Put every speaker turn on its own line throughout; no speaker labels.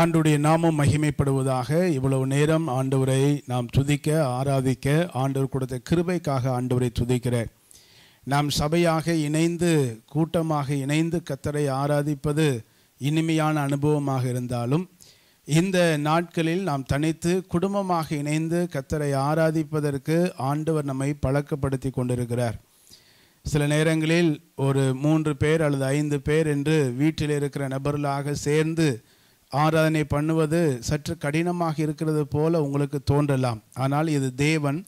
ஆண்டுடைய நாமம் மகிமைப்படுவதாக இவ்வளவு நேரம் ஆண்டவரை நாம் துதிக்க ஆராதிக்க ஆண்டவர் கொடுத்த கிருபைக்காக ஆண்டவரை துதிக்கிற நாம் சபையாக இணைந்து கூட்டமாக இணைந்து கத்தரை ஆராதிப்பது இனிமையான அனுபவமாக இருந்தாலும் இந்த நாட்களில் நாம் தனித்து குடும்பமாக இணைந்து கத்தரை ஆராதிப்பதற்கு ஆண்டவர் நம்மை பழக்கப்படுத்தி கொண்டிருக்கிறார் சில நேரங்களில் ஒரு மூன்று பேர் அல்லது ஐந்து பேர் என்று வீட்டில் இருக்கிற நபர்களாக சேர்ந்து ஆராதனை பண்ணுவது சற்று கடினமாக இருக்கிறது போல உங்களுக்கு தோன்றலாம் ஆனால் இது தேவன்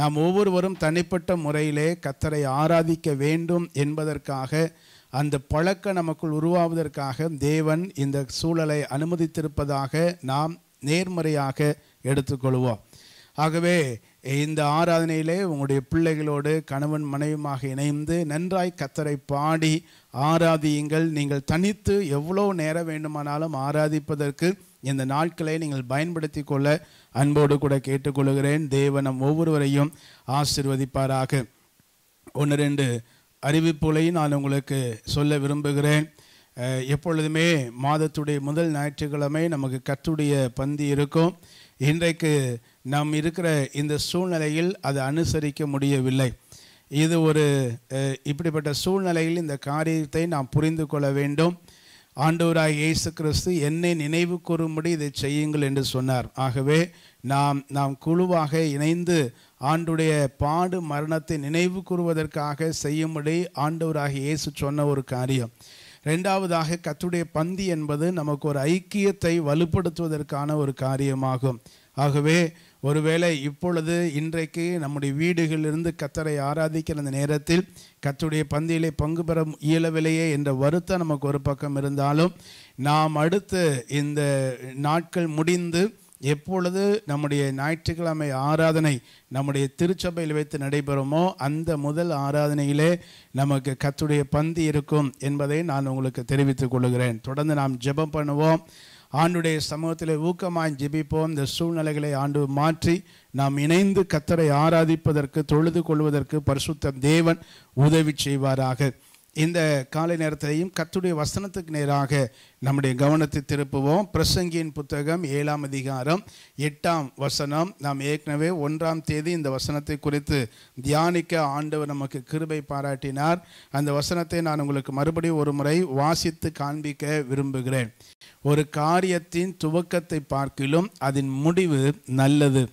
நாம் ஒவ்வொருவரும் தனிப்பட்ட முறையிலே கத்தரை ஆராதிக்க வேண்டும் என்பதற்காக அந்த பழக்கம் நமக்குள் உருவாவதற்காக தேவன் இந்த சூழலை அனுமதித்திருப்பதாக நாம் நேர்மறையாக எடுத்துக்கொள்வோம் ஆகவே இந்த ஆராதனையிலே உங்களுடைய பிள்ளைகளோடு கணவன் மனைவியுமாக இணைந்து நன்றாய் கத்தரை பாடி ஆராதியுங்கள் நீங்கள் தனித்து எவ்வளோ நேரம் வேண்டுமானாலும் ஆராதிப்பதற்கு இந்த நாட்களை நீங்கள் பயன்படுத்தி கொள்ள அன்போடு கூட கேட்டுக்கொள்கிறேன் தேவனம் ஒவ்வொருவரையும் ஆசிர்வதிப்பாராக ஒன்று ரெண்டு அறிவிப்புகளையும் நான் உங்களுக்கு சொல்ல விரும்புகிறேன் எப்பொழுதுமே மாதத்துடைய முதல் ஞாயிற்றுக்கிழமை நமக்கு கத்துடைய பந்தி இருக்கும் இன்றைக்கு நாம் இருக்கிற இந்த சூழ்நிலையில் அதை அனுசரிக்க முடியவில்லை இது ஒரு இப்படிப்பட்ட சூழ்நிலையில் இந்த காரியத்தை நாம் புரிந்து கொள்ள வேண்டும் ஆண்டவராக இயேசு கிறிஸ்து என்னை நினைவு கூறும்படி இதை செய்யுங்கள் என்று சொன்னார் ஆகவே நாம் நாம் குழுவாக இணைந்து ஆண்டுடைய பாடு மரணத்தை நினைவு கூறுவதற்காக செய்யும்படி ஆண்டவராக இயேசு சொன்ன ஒரு காரியம் ரெண்டாவதாக கத்துடைய பந்தி என்பது நமக்கு ஒரு ஐக்கியத்தை வலுப்படுத்துவதற்கான ஒரு காரியமாகும் ஆகவே ஒருவேளை இப்பொழுது இன்றைக்கு நம்முடைய வீடுகளிலிருந்து கத்தரை ஆராதிக்கிற அந்த நேரத்தில் கத்துடைய பந்தியிலே பங்கு பெற இயலவில்லையே என்ற வருத்தம் நமக்கு ஒரு பக்கம் இருந்தாலும் நாம் அடுத்து இந்த நாட்கள் முடிந்து எப்பொழுது நம்முடைய ஞாயிற்றுக்கிழமை ஆராதனை நம்முடைய திருச்சபையில் வைத்து நடைபெறுமோ அந்த முதல் ஆராதனையிலே நமக்கு கத்துடைய பந்து இருக்கும் என்பதை நான் உங்களுக்கு தெரிவித்துக் கொள்கிறேன் தொடர்ந்து நாம் ஜெபம் பண்ணுவோம் ஆண்டுடைய சமூகத்தில் ஊக்கமாய் ஜெபிப்போம் இந்த சூழ்நிலைகளை ஆண்டு மாற்றி நாம் இணைந்து கத்தரை ஆராதிப்பதற்கு தொழுது கொள்வதற்கு பரிசுத்த தேவன் உதவி செய்வாராக இந்த காலை நேரத்திலையும் கத்துடைய வசனத்துக்கு நேராக நம்முடைய கவனத்தை திருப்புவோம் பிரசங்கியின் புத்தகம் ஏழாம் அதிகாரம் எட்டாம் வசனம் நாம் ஏற்கனவே ஒன்றாம் தேதி இந்த வசனத்தை குறித்து தியானிக்க ஆண்டவர் நமக்கு கிருபை பாராட்டினார் அந்த வசனத்தை நான் உங்களுக்கு மறுபடியும் ஒரு முறை வாசித்து காண்பிக்க விரும்புகிறேன் ஒரு காரியத்தின் துவக்கத்தை பார்க்கிலும் அதன் முடிவு நல்லது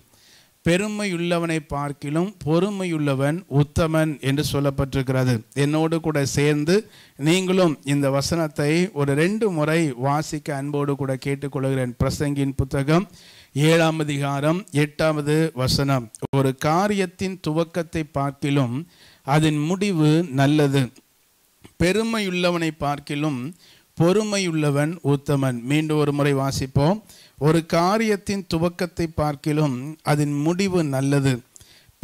பெருமையுள்ளவனை பார்க்கிலும் பொறுமையுள்ளவன் உத்தமன் என்று சொல்லப்பட்டிருக்கிறது என்னோடு கூட சேர்ந்து நீங்களும் இந்த வசனத்தை ஒரு ரெண்டு முறை வாசிக்க அன்போடு கூட கேட்டுக்கொள்கிறேன் பிரசங்கின் புத்தகம் ஏழாம் அதிகாரம் எட்டாவது வசனம் ஒரு காரியத்தின் துவக்கத்தை பார்க்கிலும் அதன் முடிவு நல்லது பெருமையுள்ளவனை பார்க்கிலும் பொறுமையுள்ளவன் உத்தமன் மீண்டும் ஒரு முறை வாசிப்போம் ஒரு காரியத்தின் துவக்கத்தை பார்க்கிலும் அதன் முடிவு நல்லது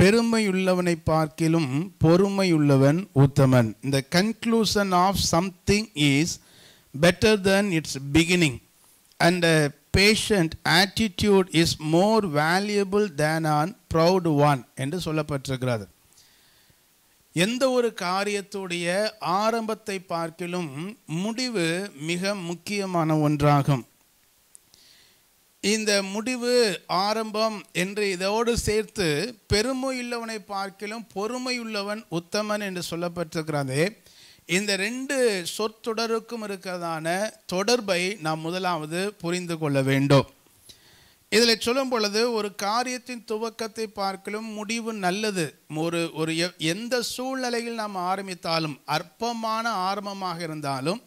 பெருமையுள்ளவனை பார்க்கிலும் பொறுமையுள்ளவன் உத்தமன் இந்த conclusion of something is better than its beginning and patient attitude is more valuable than an proud one என்று சொல்லப்பட்டிருக்கிறது எந்த ஒரு காரியத்துடைய ஆரம்பத்தை பார்க்கிலும் முடிவு மிக முக்கியமான ஒன்றாகும் இந்த முடிவு ஆரம்பம் என்று இதோடு சேர்த்து பெருமை உள்ளவனை பார்க்கிலும் பொறுமை உள்ளவன் உத்தமன் என்று சொல்லப்பட்டிருக்கிறது இந்த ரெண்டு சொற்றொடருக்கும் இருக்கிறதான தொடர்பை நாம் முதலாவது புரிந்து கொள்ள வேண்டும் இதில் சொல்லும் பொழுது ஒரு காரியத்தின் துவக்கத்தை பார்க்கலும் முடிவு நல்லது ஒரு ஒரு எந்த சூழ்நிலையில் நாம் ஆரம்பித்தாலும் அற்பமான ஆரம்பமாக இருந்தாலும்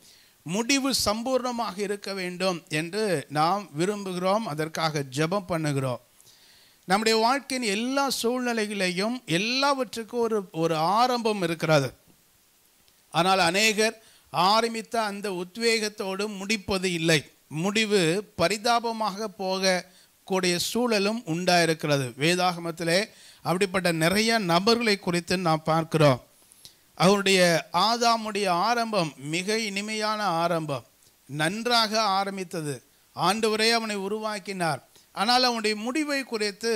முடிவு சம்பூர்ணமாக இருக்க வேண்டும் என்று நாம் விரும்புகிறோம் அதற்காக ஜபம் பண்ணுகிறோம் நம்முடைய வாழ்க்கையின் எல்லா சூழ்நிலைகளையும் எல்லாவற்றுக்கும் ஒரு ஒரு ஆரம்பம் இருக்கிறது ஆனால் அநேகர் ஆரம்பித்த அந்த உத்வேகத்தோடு முடிப்பது இல்லை முடிவு பரிதாபமாக போகக்கூடிய சூழலும் உண்டாயிருக்கிறது வேதாகமத்திலே அப்படிப்பட்ட நிறைய நபர்களை குறித்து நாம் பார்க்கிறோம் அவருடைய ஆதாமுடைய ஆரம்பம் மிக இனிமையான ஆரம்பம் நன்றாக ஆரம்பித்தது ஆண்டவரே அவனை உருவாக்கினார் ஆனால் அவனுடைய முடிவை குறித்து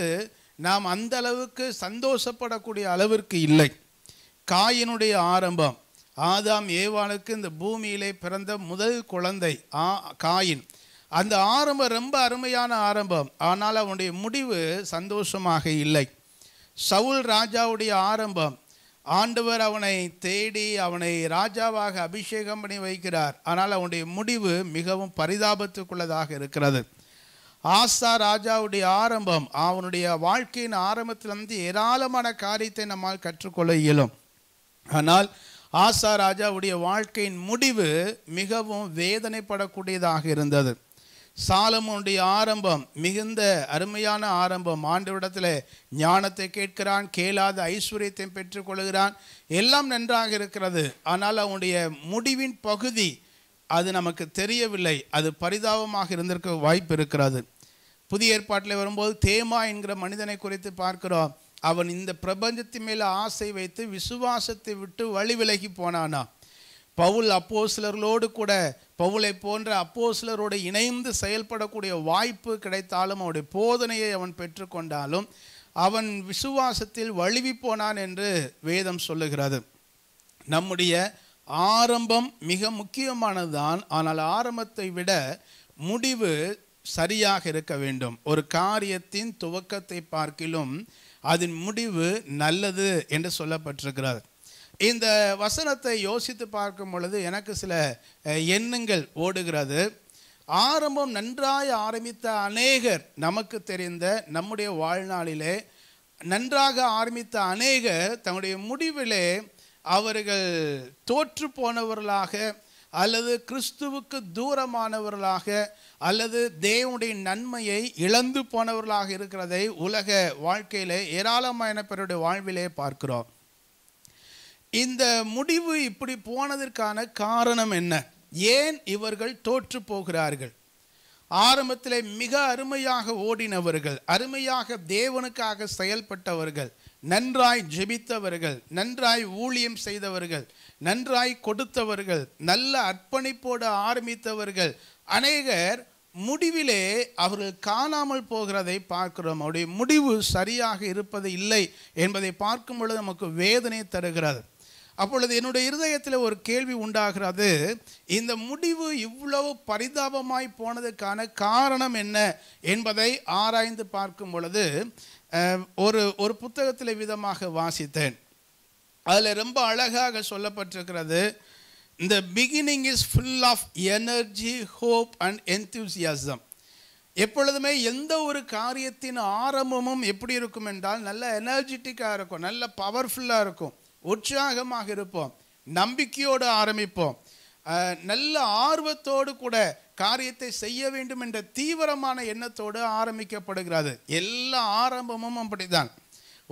நாம் அந்த அளவுக்கு சந்தோஷப்படக்கூடிய அளவிற்கு இல்லை காயினுடைய ஆரம்பம் ஆதாம் ஏவாளுக்கு இந்த பூமியிலே பிறந்த முதல் குழந்தை ஆ காயின் அந்த ஆரம்பம் ரொம்ப அருமையான ஆரம்பம் ஆனால் அவனுடைய முடிவு சந்தோஷமாக இல்லை சவுல் ராஜாவுடைய ஆரம்பம் ஆண்டவர் அவனை தேடி அவனை ராஜாவாக அபிஷேகம் பண்ணி வைக்கிறார் ஆனால் அவனுடைய முடிவு மிகவும் பரிதாபத்துக்குள்ளதாக இருக்கிறது ஆசா ராஜாவுடைய ஆரம்பம் அவனுடைய வாழ்க்கையின் ஆரம்பத்திலிருந்து ஏராளமான காரியத்தை நம்மால் கற்றுக்கொள்ள இயலும் ஆனால் ஆசா ராஜாவுடைய வாழ்க்கையின் முடிவு மிகவும் வேதனைப்படக்கூடியதாக இருந்தது சாலமோனுடைய ஆரம்பம் மிகுந்த அருமையான ஆரம்பம் ஆண்டவிடத்தில் ஞானத்தை கேட்கிறான் கேளாத ஐஸ்வர்யத்தை பெற்றுக்கொள்கிறான் எல்லாம் நன்றாக இருக்கிறது ஆனால் அவனுடைய முடிவின் பகுதி அது நமக்கு தெரியவில்லை அது பரிதாபமாக இருந்திருக்க வாய்ப்பு இருக்கிறது புதிய ஏற்பாட்டில் வரும்போது தேமா என்கிற மனிதனை குறித்து பார்க்கிறோம் அவன் இந்த பிரபஞ்சத்தின் மேலே ஆசை வைத்து விசுவாசத்தை விட்டு வழி விலகி போனானா பவுல் அப்போ சிலர்களோடு கூட பவுலை போன்ற அப்போ சிலரோடு இணைந்து செயல்படக்கூடிய வாய்ப்பு கிடைத்தாலும் அவருடைய போதனையை அவன் பெற்றுக்கொண்டாலும் அவன் விசுவாசத்தில் வழுவி போனான் என்று வேதம் சொல்லுகிறது நம்முடைய ஆரம்பம் மிக முக்கியமானதுதான் ஆனால் ஆரம்பத்தை விட முடிவு சரியாக இருக்க வேண்டும் ஒரு காரியத்தின் துவக்கத்தை பார்க்கிலும் அதன் முடிவு நல்லது என்று சொல்லப்பட்டிருக்கிறார் இந்த வசனத்தை யோசித்து பார்க்கும் பொழுது எனக்கு சில எண்ணங்கள் ஓடுகிறது ஆரம்பம் நன்றாய் ஆரம்பித்த அநேகர் நமக்கு தெரிந்த நம்முடைய வாழ்நாளிலே நன்றாக ஆரம்பித்த அநேகர் தன்னுடைய முடிவிலே அவர்கள் தோற்று போனவர்களாக அல்லது கிறிஸ்துவுக்கு தூரமானவர்களாக அல்லது தேவனுடைய நன்மையை இழந்து போனவர்களாக இருக்கிறதை உலக வாழ்க்கையிலே ஏராளமான பேருடைய வாழ்விலே பார்க்கிறோம் இந்த முடிவு இப்படி போனதற்கான காரணம் என்ன ஏன் இவர்கள் தோற்று போகிறார்கள் ஆரம்பத்தில் மிக அருமையாக ஓடினவர்கள் அருமையாக தேவனுக்காக செயல்பட்டவர்கள் நன்றாய் ஜெபித்தவர்கள் நன்றாய் ஊழியம் செய்தவர்கள் நன்றாய் கொடுத்தவர்கள் நல்ல அர்ப்பணிப்போடு ஆரம்பித்தவர்கள் அநேகர் முடிவிலே அவர்கள் காணாமல் போகிறதை பார்க்கிறோம் அவருடைய முடிவு சரியாக இருப்பது இல்லை என்பதை பார்க்கும் பொழுது நமக்கு வேதனை தருகிறது அப்பொழுது என்னுடைய இருதயத்தில் ஒரு கேள்வி உண்டாகிறது இந்த முடிவு இவ்வளவு பரிதாபமாய் போனதுக்கான காரணம் என்ன என்பதை ஆராய்ந்து பார்க்கும் பொழுது ஒரு ஒரு புத்தகத்தில் விதமாக வாசித்தேன் அதில் ரொம்ப அழகாக சொல்லப்பட்டிருக்கிறது இந்த beginning is full of energy hope and enthusiasm எப்பொழுதுமே எந்த ஒரு காரியத்தின் ஆரம்பமும் எப்படி இருக்கும் என்றால் நல்ல எனர்ஜிட்டிக்காக இருக்கும் நல்ல பவர்ஃபுல்லாக இருக்கும் உற்சாகமாக இருப்போம் நம்பிக்கையோடு ஆரம்பிப்போம் நல்ல ஆர்வத்தோடு கூட காரியத்தை செய்ய வேண்டும் என்ற தீவிரமான எண்ணத்தோடு ஆரம்பிக்கப்படுகிறது எல்லா ஆரம்பமும் அப்படிதான்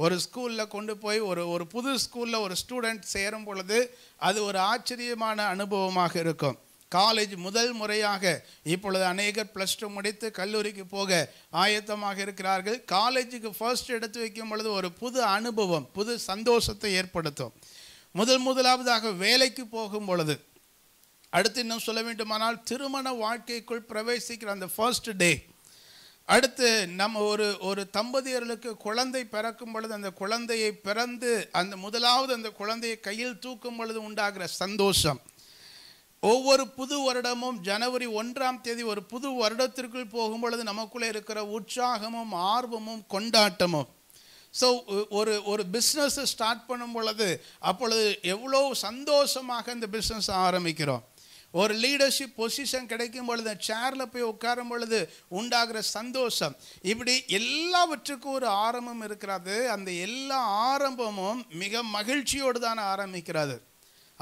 ஒரு ஸ்கூலில் கொண்டு போய் ஒரு ஒரு புது ஸ்கூலில் ஒரு ஸ்டூடெண்ட் சேரும் பொழுது அது ஒரு ஆச்சரியமான அனுபவமாக இருக்கும் காலேஜ் முதல் முறையாக இப்பொழுது அநேகர் ப்ளஸ் டூ முடித்து கல்லூரிக்கு போக ஆயத்தமாக இருக்கிறார்கள் காலேஜுக்கு ஃபர்ஸ்ட் எடுத்து வைக்கும் பொழுது ஒரு புது அனுபவம் புது சந்தோஷத்தை ஏற்படுத்தும் முதல் முதலாவதாக வேலைக்கு போகும் பொழுது அடுத்து இன்னும் சொல்ல வேண்டுமானால் திருமண வாழ்க்கைக்குள் பிரவேசிக்கிற அந்த ஃபர்ஸ்ட் டே அடுத்து நம்ம ஒரு ஒரு தம்பதியர்களுக்கு குழந்தை பிறக்கும் பொழுது அந்த குழந்தையை பிறந்து அந்த முதலாவது அந்த குழந்தையை கையில் தூக்கும் பொழுது உண்டாகிற சந்தோஷம் ஒவ்வொரு புது வருடமும் ஜனவரி ஒன்றாம் தேதி ஒரு புது வருடத்திற்குள் போகும் பொழுது நமக்குள்ளே இருக்கிற உற்சாகமும் ஆர்வமும் கொண்டாட்டமும் ஸோ ஒரு ஒரு பிஸ்னஸை ஸ்டார்ட் பண்ணும் பொழுது அப்பொழுது எவ்வளோ சந்தோஷமாக இந்த பிஸ்னஸ் ஆரம்பிக்கிறோம் ஒரு லீடர்ஷிப் பொசிஷன் கிடைக்கும் பொழுது சேரில் போய் உட்காரும் பொழுது உண்டாகிற சந்தோஷம் இப்படி எல்லாவற்றுக்கும் ஒரு ஆரம்பம் இருக்கிறது அந்த எல்லா ஆரம்பமும் மிக மகிழ்ச்சியோடு தான் ஆரம்பிக்கிறது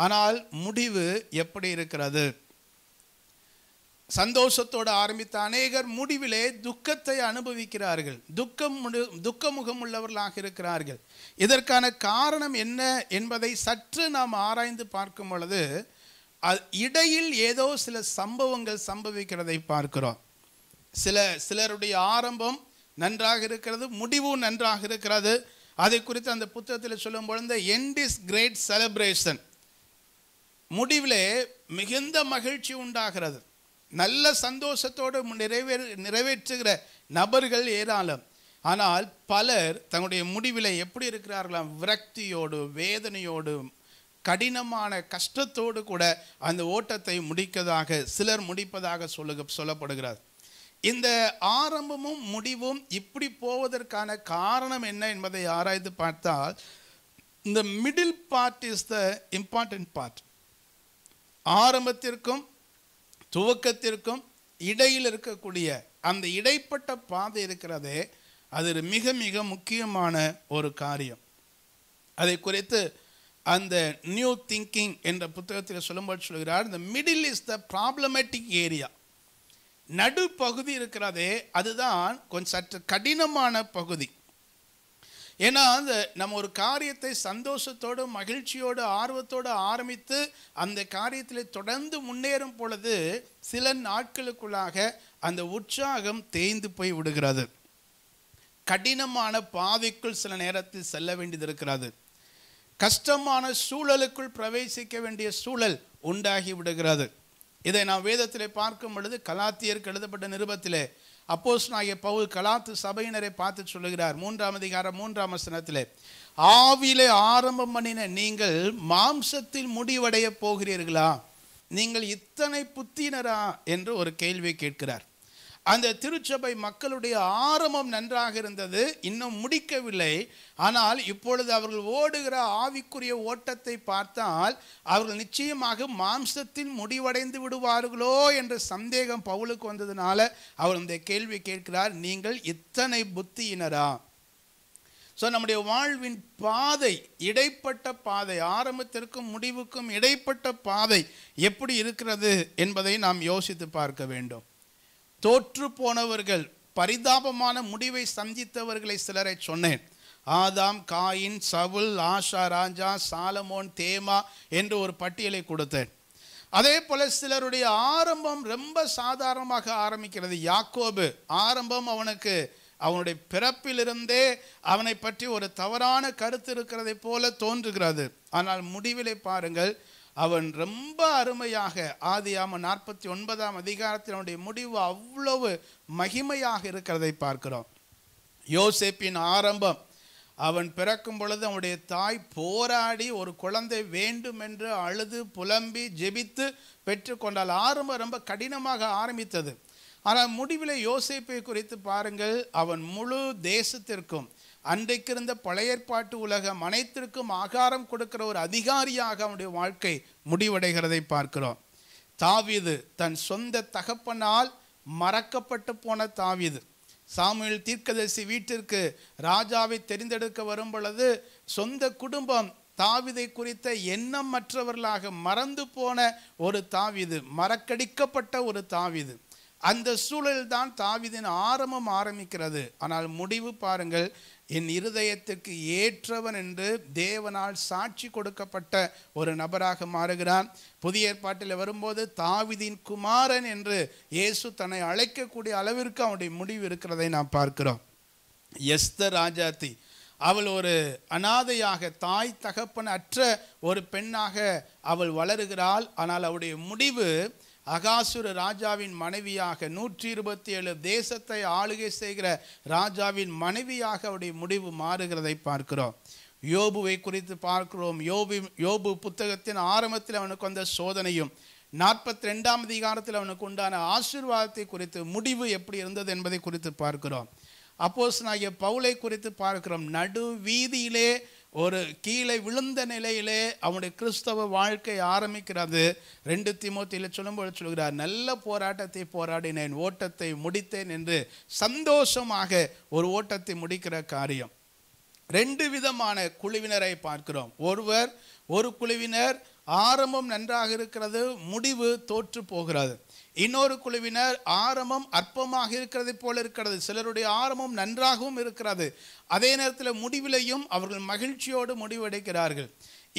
ஆனால் முடிவு எப்படி இருக்கிறது சந்தோஷத்தோடு ஆரம்பித்த அநேகர் முடிவிலே துக்கத்தை அனுபவிக்கிறார்கள் துக்கம் முடி துக்கமுகம் உள்ளவர்களாக இருக்கிறார்கள் இதற்கான காரணம் என்ன என்பதை சற்று நாம் ஆராய்ந்து பார்க்கும் பொழுது இடையில் ஏதோ சில சம்பவங்கள் சம்பவிக்கிறதை பார்க்கிறோம் சில சிலருடைய ஆரம்பம் நன்றாக இருக்கிறது முடிவும் நன்றாக இருக்கிறது அதை குறித்து அந்த புத்தகத்தில் சொல்லும் பொழுது எண்ட் இஸ் கிரேட் செலப்ரேஷன் முடிவிலே மிகுந்த மகிழ்ச்சி உண்டாகிறது நல்ல சந்தோஷத்தோடு நிறைவே நிறைவேற்றுகிற நபர்கள் ஏராளம் ஆனால் பலர் தங்களுடைய முடிவில் எப்படி இருக்கிறார்களாம் விரக்தியோடு வேதனையோடு கடினமான கஷ்டத்தோடு கூட அந்த ஓட்டத்தை முடிக்கதாக சிலர் முடிப்பதாக சொல்லு சொல்லப்படுகிறார் இந்த ஆரம்பமும் முடிவும் இப்படி போவதற்கான காரணம் என்ன என்பதை ஆராய்ந்து பார்த்தால் இந்த middle part is the important part ஆரம்பத்திற்கும் துவக்கத்திற்கும் இடையில் இருக்கக்கூடிய அந்த இடைப்பட்ட பாதை இருக்கிறதே அது மிக மிக முக்கியமான ஒரு காரியம் அதை குறித்து அந்த நியூ திங்கிங் என்ற புத்தகத்தில் சொல்லும்போது சொல்கிறார் இந்த middle is the problematic area நடுப்பகுதி இருக்கிறதே அதுதான் கொஞ்சம் சற்று கடினமான பகுதி ஏன்னா அந்த நம்ம ஒரு காரியத்தை சந்தோஷத்தோடு மகிழ்ச்சியோடு ஆர்வத்தோடு ஆரம்பித்து அந்த காரியத்தில் தொடர்ந்து முன்னேறும் பொழுது சில நாட்களுக்குள்ளாக அந்த உற்சாகம் தேய்ந்து போய் விடுகிறது கடினமான பாதைக்குள் சில நேரத்தில் செல்ல வேண்டியது இருக்கிறது கஷ்டமான சூழலுக்குள் பிரவேசிக்க வேண்டிய சூழல் உண்டாகி விடுகிறது இதை நாம் வேதத்தில் பார்க்கும் பொழுது கலாத்தியருக்கு எழுதப்பட்ட நிருபத்திலே அப்போஸ் நாய பவுல் கலாத்து சபையினரை பார்த்து சொல்லுகிறார் மூன்றாம் அதிகாரம் மூன்றாம் வசனத்தில் ஆவிலே ஆரம்பம் பண்ணின நீங்கள் மாம்சத்தில் முடிவடைய போகிறீர்களா நீங்கள் இத்தனை புத்தினரா என்று ஒரு கேள்வி கேட்கிறார் அந்த திருச்சபை மக்களுடைய ஆரம்பம் நன்றாக இருந்தது இன்னும் முடிக்கவில்லை ஆனால் இப்பொழுது அவர்கள் ஓடுகிற ஆவிக்குரிய ஓட்டத்தை பார்த்தால் அவர்கள் நிச்சயமாக மாம்சத்தில் முடிவடைந்து விடுவார்களோ என்ற சந்தேகம் பவுலுக்கு வந்ததுனால அவர் இந்த கேள்வி கேட்கிறார் நீங்கள் இத்தனை புத்தியினரா ஸோ நம்முடைய வாழ்வின் பாதை இடைப்பட்ட பாதை ஆரம்பத்திற்கும் முடிவுக்கும் இடைப்பட்ட பாதை எப்படி இருக்கிறது என்பதை நாம் யோசித்து பார்க்க வேண்டும் தோற்று போனவர்கள் பரிதாபமான முடிவை சந்தித்தவர்களை சிலரை சொன்னேன் ஆதாம் காயின் சவுல் ஆஷா ராஜா சாலமோன் தேமா என்று ஒரு பட்டியலை கொடுத்தேன் அதே போல் சிலருடைய ஆரம்பம் ரொம்ப சாதாரணமாக ஆரம்பிக்கிறது யாக்கோபு ஆரம்பம் அவனுக்கு அவனுடைய பிறப்பிலிருந்தே அவனை பற்றி ஒரு தவறான கருத்து இருக்கிறதை போல தோன்றுகிறது ஆனால் முடிவிலை பாருங்கள் அவன் ரொம்ப அருமையாக ஆதியாம நாற்பத்தி ஒன்பதாம் அதிகாரத்தினுடைய முடிவு அவ்வளவு மகிமையாக இருக்கிறதை பார்க்கிறோம் யோசேப்பின் ஆரம்பம் அவன் பிறக்கும் பொழுது அவனுடைய தாய் போராடி ஒரு குழந்தை வேண்டும் என்று அழுது புலம்பி ஜெபித்து பெற்றுக்கொண்டால் ஆரம்பம் ரொம்ப கடினமாக ஆரம்பித்தது ஆனால் முடிவில் யோசிப்பை குறித்து பாருங்கள் அவன் முழு தேசத்திற்கும் அன்றைக்கு இருந்த பழையற்பாட்டு உலகம் அனைத்திற்கும் ஆகாரம் கொடுக்கிற ஒரு அதிகாரியாக அவனுடைய வாழ்க்கை முடிவடைகிறதை பார்க்கிறோம் தாவிது தன் சொந்த தகப்பனால் மறக்கப்பட்டு போன தாவிது சாமியில் தீர்க்கதரிசி வீட்டிற்கு ராஜாவை தெரிந்தெடுக்க வரும் பொழுது சொந்த குடும்பம் தாவிதை குறித்த எண்ணம் மற்றவர்களாக மறந்து போன ஒரு தாவிது மறக்கடிக்கப்பட்ட ஒரு தாவிது அந்த சூழல்தான் தாவிதின் ஆரம்பம் ஆரம்பிக்கிறது ஆனால் முடிவு பாருங்கள் என் இருதயத்திற்கு ஏற்றவன் என்று தேவனால் சாட்சி கொடுக்கப்பட்ட ஒரு நபராக மாறுகிறான் புதிய ஏற்பாட்டில் வரும்போது தாவிதின் குமாரன் என்று இயேசு தன்னை அழைக்கக்கூடிய அளவிற்கு அவனுடைய முடிவு இருக்கிறதை நாம் பார்க்கிறோம் எஸ்த ராஜாத்தி அவள் ஒரு அனாதையாக தாய் தகப்பன் அற்ற ஒரு பெண்ணாக அவள் வளருகிறாள் ஆனால் அவளுடைய முடிவு அகாசுர ராஜாவின் மனைவியாக நூற்றி இருபத்தி ஏழு தேசத்தை ஆளுகை செய்கிற ராஜாவின் மனைவியாக அவருடைய முடிவு மாறுகிறதை பார்க்கிறோம் யோபுவை குறித்து பார்க்கிறோம் யோபு யோபு புத்தகத்தின் ஆரம்பத்தில் அவனுக்கு வந்த சோதனையும் நாற்பத்தி ரெண்டாம் அதிகாரத்தில் அவனுக்கு உண்டான ஆசீர்வாதத்தை குறித்து முடிவு எப்படி இருந்தது என்பதை குறித்து பார்க்கிறோம் அப்போஸ் நாகிய பவுலை குறித்து பார்க்கிறோம் நடு வீதியிலே ஒரு கீழே விழுந்த நிலையிலே அவனுடைய கிறிஸ்தவ வாழ்க்கை ஆரம்பிக்கிறது ரெண்டு திமுத்தியில் சொல்லும்போது சொல்கிறார் நல்ல போராட்டத்தை போராடினேன் ஓட்டத்தை முடித்தேன் என்று சந்தோஷமாக ஒரு ஓட்டத்தை முடிக்கிற காரியம் ரெண்டு விதமான குழுவினரை பார்க்கிறோம் ஒருவர் ஒரு குழுவினர் ஆரம்பம் நன்றாக இருக்கிறது முடிவு தோற்று போகிறது இன்னொரு குழுவினர் ஆரம்பம் அற்பமாக இருக்கிறது போல இருக்கிறது சிலருடைய ஆரம்பம் நன்றாகவும் இருக்கிறது அதே நேரத்தில் முடிவிலையும் அவர்கள் மகிழ்ச்சியோடு முடிவெடுக்கிறார்கள்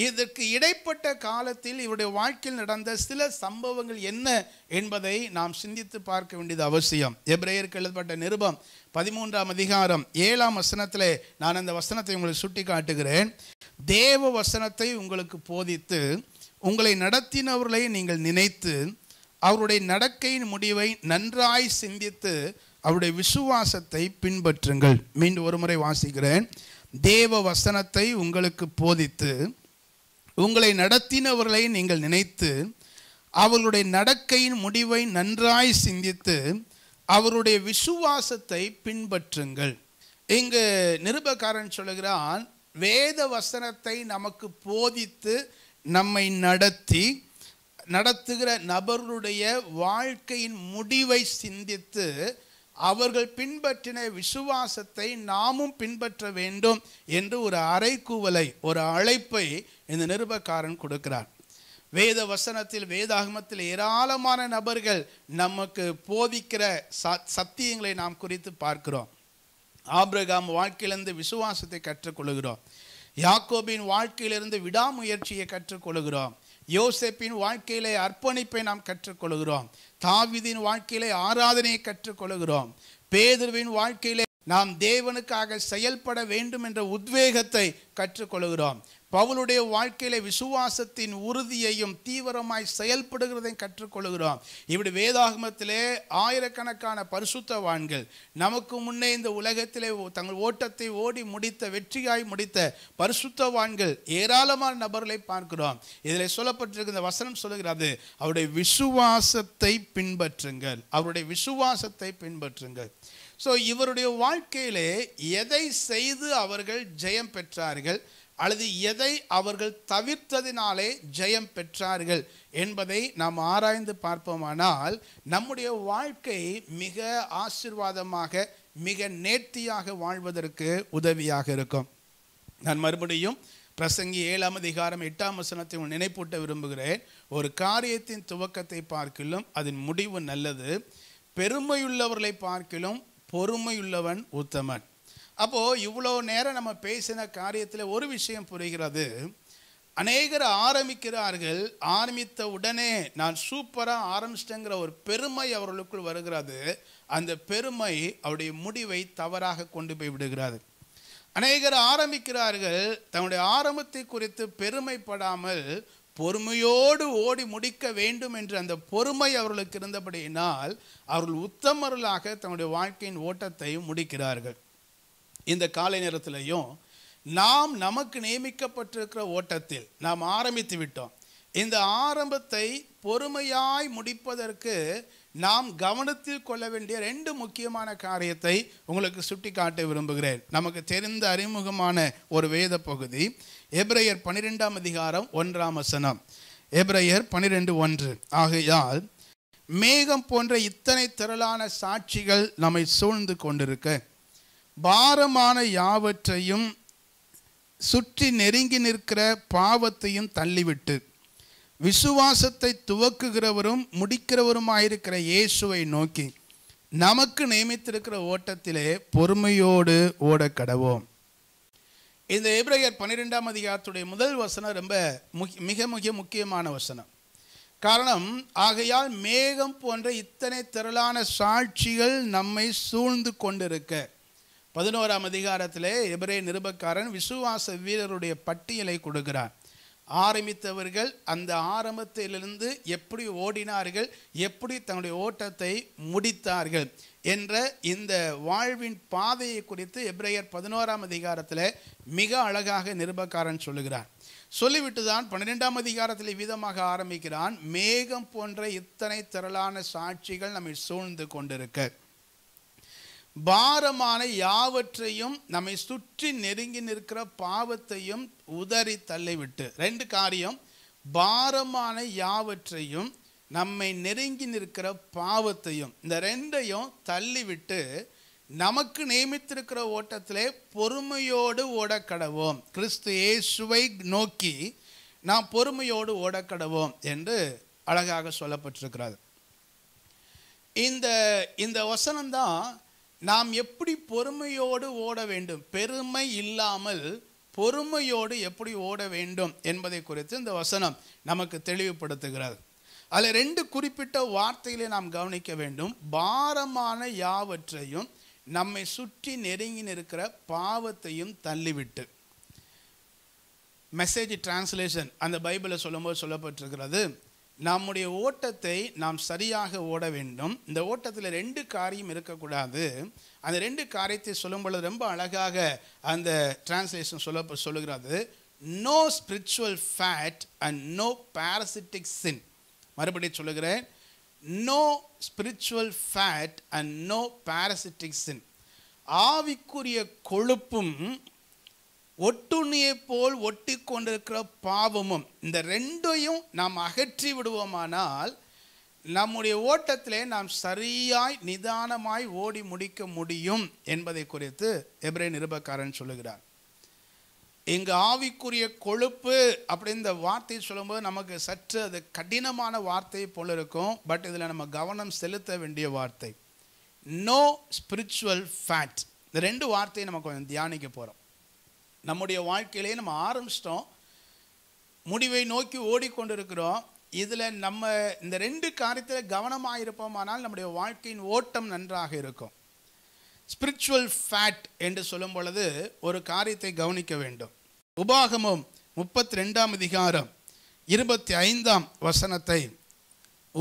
இதற்கு இடைப்பட்ட காலத்தில் இவருடைய வாழ்க்கையில் நடந்த சில சம்பவங்கள் என்ன என்பதை நாம் சிந்தித்து பார்க்க வேண்டியது அவசியம் எப்ரேயருக்கு எழுதப்பட்ட நிருபம் பதிமூன்றாம் அதிகாரம் ஏழாம் வசனத்தில் நான் அந்த வசனத்தை உங்களுக்கு சுட்டி காட்டுகிறேன் தேவ வசனத்தை உங்களுக்கு போதித்து உங்களை நடத்தினவர்களை நீங்கள் நினைத்து அவருடைய நடக்கையின் முடிவை நன்றாய் சிந்தித்து அவருடைய விசுவாசத்தை பின்பற்றுங்கள் மீண்டும் ஒரு முறை வாசிக்கிறேன் தேவ வசனத்தை உங்களுக்கு போதித்து உங்களை நடத்தினவர்களை நீங்கள் நினைத்து அவர்களுடைய நடக்கையின் முடிவை நன்றாய் சிந்தித்து அவருடைய விசுவாசத்தை பின்பற்றுங்கள் இங்கு நிருபக்காரன் சொல்கிறான் வேத வசனத்தை நமக்கு போதித்து நம்மை நடத்தி நடத்துகிற நபருடைய வாழ்க்கையின் முடிவை சிந்தித்து அவர்கள் பின்பற்றின விசுவாசத்தை நாமும் பின்பற்ற வேண்டும் என்று ஒரு கூவலை ஒரு அழைப்பை இந்த நிருபக்காரன் கொடுக்கிறார் வேத வசனத்தில் வேதாகமத்தில் ஏராளமான நபர்கள் நமக்கு போதிக்கிற ச சத்தியங்களை நாம் குறித்து பார்க்கிறோம் ஆப்ரகாம் வாழ்க்கையிலிருந்து விசுவாசத்தை கற்றுக்கொள்கிறோம் யாக்கோபின் வாழ்க்கையிலிருந்து விடாமுயற்சியை கற்றுக்கொள்கிறோம் யோசேப்பின் வாழ்க்கையிலே அர்ப்பணிப்பை நாம் கற்றுக்கொள்கிறோம் தாவிதின் வாழ்க்கையிலே ஆராதனையை கற்றுக்கொள்கிறோம் பேதுருவின் வாழ்க்கையிலே நாம் தேவனுக்காக செயல்பட வேண்டும் என்ற உத்வேகத்தை கற்றுக்கொள்கிறோம் பவுலுடைய வாழ்க்கையில விசுவாசத்தின் உறுதியையும் தீவிரமாய் செயல்படுகிறதையும் கற்றுக்கொள்கிறோம் இப்படி வேதாகமத்திலே ஆயிரக்கணக்கான பரிசுத்தவான்கள் நமக்கு முன்னே இந்த உலகத்திலே தங்கள் ஓட்டத்தை ஓடி முடித்த வெற்றியாய் முடித்த பரிசுத்தவான்கள் ஏராளமான நபர்களை பார்க்கிறோம் இதில் இந்த வசனம் சொல்லுகிறாரு அவருடைய விசுவாசத்தை பின்பற்றுங்கள் அவருடைய விசுவாசத்தை பின்பற்றுங்கள் ஸோ இவருடைய வாழ்க்கையிலே எதை செய்து அவர்கள் ஜெயம் பெற்றார்கள் அல்லது எதை அவர்கள் தவிர்த்ததினாலே ஜெயம் பெற்றார்கள் என்பதை நாம் ஆராய்ந்து பார்ப்போமானால் நம்முடைய வாழ்க்கை மிக ஆசிர்வாதமாக மிக நேர்த்தியாக வாழ்வதற்கு உதவியாக இருக்கும் நான் மறுபடியும் பிரசங்கி ஏழாம் அதிகாரம் எட்டாம் வசனத்தை நினைப்பூட்ட விரும்புகிறேன் ஒரு காரியத்தின் துவக்கத்தை பார்க்கிலும் அதன் முடிவு நல்லது பெருமையுள்ளவர்களை பார்க்கிலும் பொறுமையுள்ளவன் உத்தமன் அப்போது இவ்வளோ நேரம் நம்ம பேசின காரியத்தில் ஒரு விஷயம் புரிகிறது அநேகர் ஆரம்பிக்கிறார்கள் ஆரம்பித்த உடனே நான் சூப்பராக ஆரம்பிச்சிட்டேங்கிற ஒரு பெருமை அவர்களுக்குள் வருகிறது அந்த பெருமை அவருடைய முடிவை தவறாக கொண்டு போய் விடுகிறது அநேகர் ஆரம்பிக்கிறார்கள் தன்னுடைய ஆரம்பத்தை குறித்து பெருமைப்படாமல் பொறுமையோடு ஓடி முடிக்க வேண்டும் என்று அந்த பொறுமை அவர்களுக்கு இருந்தபடியினால் அவர்கள் உத்தமர்களாக தன்னுடைய வாழ்க்கையின் ஓட்டத்தை முடிக்கிறார்கள் இந்த காலை நேரத்திலையும் நாம் நமக்கு நியமிக்கப்பட்டிருக்கிற ஓட்டத்தில் நாம் ஆரம்பித்து விட்டோம் இந்த ஆரம்பத்தை பொறுமையாய் முடிப்பதற்கு நாம் கவனத்தில் கொள்ள வேண்டிய ரெண்டு முக்கியமான காரியத்தை உங்களுக்கு சுட்டி காட்ட விரும்புகிறேன் நமக்கு தெரிந்த அறிமுகமான ஒரு வேத பகுதி எப்ரையர் பனிரெண்டாம் அதிகாரம் ஒன்றாம் வசனம் எப்ரையர் பனிரெண்டு ஒன்று ஆகையால் மேகம் போன்ற இத்தனை திரளான சாட்சிகள் நம்மை சூழ்ந்து கொண்டிருக்க பாரமான யாவற்றையும் சுற்றி நெருங்கி நிற்கிற பாவத்தையும் தள்ளிவிட்டு விசுவாசத்தை துவக்குகிறவரும் முடிக்கிறவருமாயிருக்கிற இயேசுவை நோக்கி நமக்கு நியமித்திருக்கிற ஓட்டத்திலே பொறுமையோடு ஓட கடவோம் இந்த எப்ரேயர் பன்னிரெண்டாம் அதிகாரத்துடைய முதல் வசனம் ரொம்ப மிக மிக முக்கியமான வசனம் காரணம் ஆகையால் மேகம் போன்ற இத்தனை திரளான சாட்சிகள் நம்மை சூழ்ந்து கொண்டிருக்க பதினோராம் அதிகாரத்தில் எபிரே நிருபக்காரன் விசுவாச வீரருடைய பட்டியலை கொடுக்கிறார் ஆரம்பித்தவர்கள் அந்த ஆரம்பத்திலிருந்து எப்படி ஓடினார்கள் எப்படி தங்களுடைய ஓட்டத்தை முடித்தார்கள் என்ற இந்த வாழ்வின் பாதையை குறித்து எப்ரேயர் பதினோராம் அதிகாரத்தில் மிக அழகாக நிருபக்காரன் சொல்லுகிறார் சொல்லிவிட்டு தான் பன்னிரெண்டாம் அதிகாரத்தில் விதமாக ஆரம்பிக்கிறான் மேகம் போன்ற இத்தனை திரளான சாட்சிகள் நம்மை சூழ்ந்து கொண்டிருக்க பாரமான யாவற்றையும் நம்மை சுற்றி நெருங்கி நிற்கிற பாவத்தையும் உதறி தள்ளிவிட்டு ரெண்டு காரியம் பாரமான யாவற்றையும் நம்மை நெருங்கி நிற்கிற பாவத்தையும் இந்த ரெண்டையும் தள்ளிவிட்டு நமக்கு நியமித்திருக்கிற ஓட்டத்திலே பொறுமையோடு ஓடக்கடவோம் கிறிஸ்து இயேசுவை நோக்கி நாம் பொறுமையோடு ஓடக்கடவோம் என்று அழகாக சொல்லப்பட்டிருக்கிறார் இந்த இந்த வசனம்தான் நாம் எப்படி பொறுமையோடு ஓட வேண்டும் பெருமை இல்லாமல் பொறுமையோடு எப்படி ஓட வேண்டும் என்பதை குறித்து இந்த வசனம் நமக்கு தெளிவுபடுத்துகிறது அதில் ரெண்டு குறிப்பிட்ட வார்த்தைகளை நாம் கவனிக்க வேண்டும் பாரமான யாவற்றையும் நம்மை சுற்றி நெருங்கி நிற்கிற பாவத்தையும் தள்ளிவிட்டு மெசேஜ் டிரான்ஸ்லேஷன் அந்த பைபிளை சொல்லும்போது சொல்லப்பட்டிருக்கிறது நம்முடைய ஓட்டத்தை நாம் சரியாக ஓட வேண்டும் இந்த ஓட்டத்தில் ரெண்டு காரியம் இருக்கக்கூடாது அந்த ரெண்டு காரியத்தை சொல்லும் பொழுது ரொம்ப அழகாக அந்த டிரான்ஸ்லேஷன் சொல்ல சொல்லுகிறது no spiritual fat and no parasitic sin மறுபடியும் சொல்லுகிறேன் no spiritual fat and no parasitic sin ஆவிக்குரிய கொழுப்பும் ஒட்டுண்ணியை போல் ஒட்டி கொண்டிருக்கிற பாவமும் இந்த ரெண்டையும் நாம் அகற்றி விடுவோமானால் நம்முடைய ஓட்டத்திலே நாம் சரியாய் நிதானமாய் ஓடி முடிக்க முடியும் என்பதை குறித்து எப்ரே நிருபக்காரன் சொல்லுகிறார் இங்கு ஆவிக்குரிய கொழுப்பு அப்படின்ற வார்த்தை சொல்லும்போது நமக்கு சற்று அது கடினமான வார்த்தை போல் இருக்கும் பட் இதில் நம்ம கவனம் செலுத்த வேண்டிய வார்த்தை நோ ஸ்பிரிச்சுவல் ஃபேட் இந்த ரெண்டு வார்த்தையை நம்ம கொஞ்சம் தியானிக்க போகிறோம் நம்முடைய வாழ்க்கையிலே நம்ம ஆரம்பிச்சிட்டோம் முடிவை நோக்கி ஓடிக்கொண்டிருக்கிறோம் இதில் நம்ம இந்த ரெண்டு காரியத்தில் கவனமாக இருப்போமானால் நம்முடைய வாழ்க்கையின் ஓட்டம் நன்றாக இருக்கும் ஸ்பிரிச்சுவல் ஃபேட் என்று சொல்லும் பொழுது ஒரு காரியத்தை கவனிக்க வேண்டும் உபாகமம் முப்பத்தி ரெண்டாம் அதிகாரம் இருபத்தி ஐந்தாம் வசனத்தை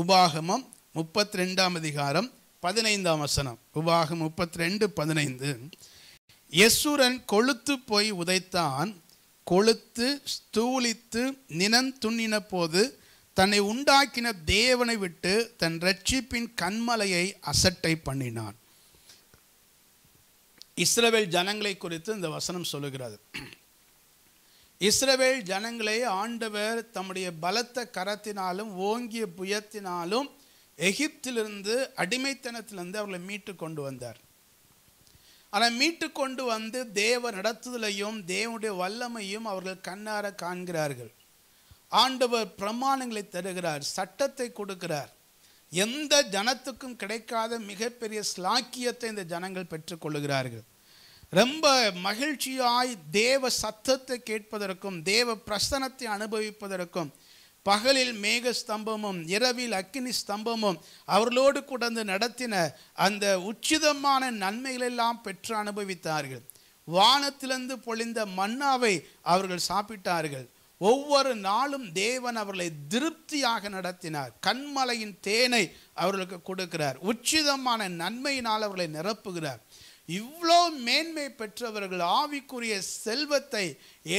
உபாகமம் முப்பத்தி ரெண்டாம் அதிகாரம் பதினைந்தாம் வசனம் உபாகம் முப்பத்தி ரெண்டு பதினைந்து யசூரன் கொளுத்து போய் உதைத்தான் கொளுத்து ஸ்தூலித்து நினன் துண்ணின போது தன்னை உண்டாக்கின தேவனை விட்டு தன் ரட்சிப்பின் கண்மலையை அசட்டை பண்ணினான் இஸ்ரவேல் ஜனங்களை குறித்து இந்த வசனம் சொல்லுகிறது இஸ்ரவேல் ஜனங்களை ஆண்டவர் தம்முடைய பலத்த கரத்தினாலும் ஓங்கிய புயத்தினாலும் எகிப்திலிருந்து அடிமைத்தனத்திலிருந்து அவர்களை மீட்டு கொண்டு வந்தார் ஆனால் மீட்டு கொண்டு வந்து தேவ நடத்துதலையும் தேவனுடைய வல்லமையும் அவர்கள் கண்ணார காண்கிறார்கள் ஆண்டவர் பிரமாணங்களை தருகிறார் சட்டத்தை கொடுக்கிறார் எந்த ஜனத்துக்கும் கிடைக்காத மிகப்பெரிய ஸ்லாக்கியத்தை இந்த ஜனங்கள் பெற்றுக்கொள்கிறார்கள் ரொம்ப மகிழ்ச்சியாய் தேவ சத்தத்தை கேட்பதற்கும் தேவ பிரசனத்தை அனுபவிப்பதற்கும் பகலில் மேக ஸ்தம்பமும் இரவில் அக்கினி ஸ்தம்பமும் அவர்களோடு கூட நடத்தின அந்த உச்சிதமான நன்மைகளெல்லாம் பெற்று அனுபவித்தார்கள் வானத்திலிருந்து பொழிந்த மன்னாவை அவர்கள் சாப்பிட்டார்கள் ஒவ்வொரு நாளும் தேவன் அவர்களை திருப்தியாக நடத்தினார் கண்மலையின் தேனை அவர்களுக்கு கொடுக்கிறார் உச்சிதமான நன்மையினால் அவர்களை நிரப்புகிறார் இவ்வளோ மேன்மை பெற்றவர்கள் ஆவிக்குரிய செல்வத்தை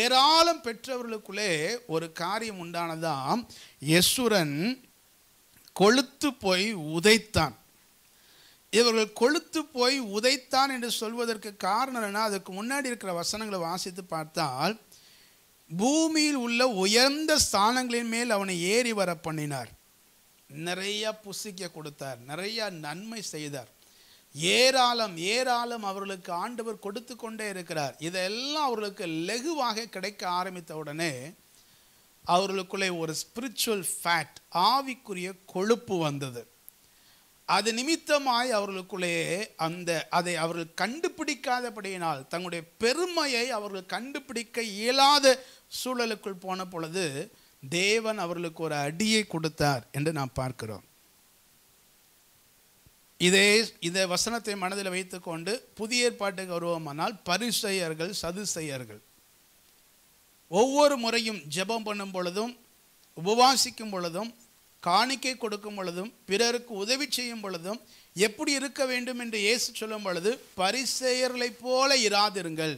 ஏராளம் பெற்றவர்களுக்குள்ளே ஒரு காரியம் உண்டானதாம் யசுரன் கொளுத்து போய் உதைத்தான் இவர்கள் கொளுத்து போய் உதைத்தான் என்று சொல்வதற்கு காரணம் என்ன அதுக்கு முன்னாடி இருக்கிற வசனங்களை வாசித்து பார்த்தால் பூமியில் உள்ள உயர்ந்த ஸ்தானங்களின் மேல் அவனை ஏறி வர பண்ணினார் நிறையா புசிக்க கொடுத்தார் நிறையா நன்மை செய்தார் ஏராளம் ஏராளம் அவர்களுக்கு ஆண்டவர் கொடுத்து கொண்டே இருக்கிறார் இதெல்லாம் அவர்களுக்கு லெகுவாக கிடைக்க ஆரம்பித்த உடனே அவர்களுக்குள்ளே ஒரு ஸ்பிரிச்சுவல் ஃபேட் ஆவிக்குரிய கொழுப்பு வந்தது அது நிமித்தமாய் அவர்களுக்குள்ளே அந்த அதை அவர்கள் கண்டுபிடிக்காதபடியினால் தங்களுடைய பெருமையை அவர்கள் கண்டுபிடிக்க இயலாத சூழலுக்குள் போன பொழுது தேவன் அவர்களுக்கு ஒரு அடியை கொடுத்தார் என்று நாம் பார்க்கிறோம் இதே இந்த வசனத்தை மனதில் வைத்துக்கொண்டு புதிய ஏற்பாட்டுக்கு வருவோமானால் பரிசெயர்கள் சதுசெயர்கள் ஒவ்வொரு முறையும் ஜெபம் பண்ணும் பொழுதும் உபவாசிக்கும் பொழுதும் காணிக்கை கொடுக்கும் பொழுதும் பிறருக்கு உதவி செய்யும் பொழுதும் எப்படி இருக்க வேண்டும் என்று இயேசு சொல்லும் பொழுது பரிசெயர்களைப் போல இராதிருங்கள்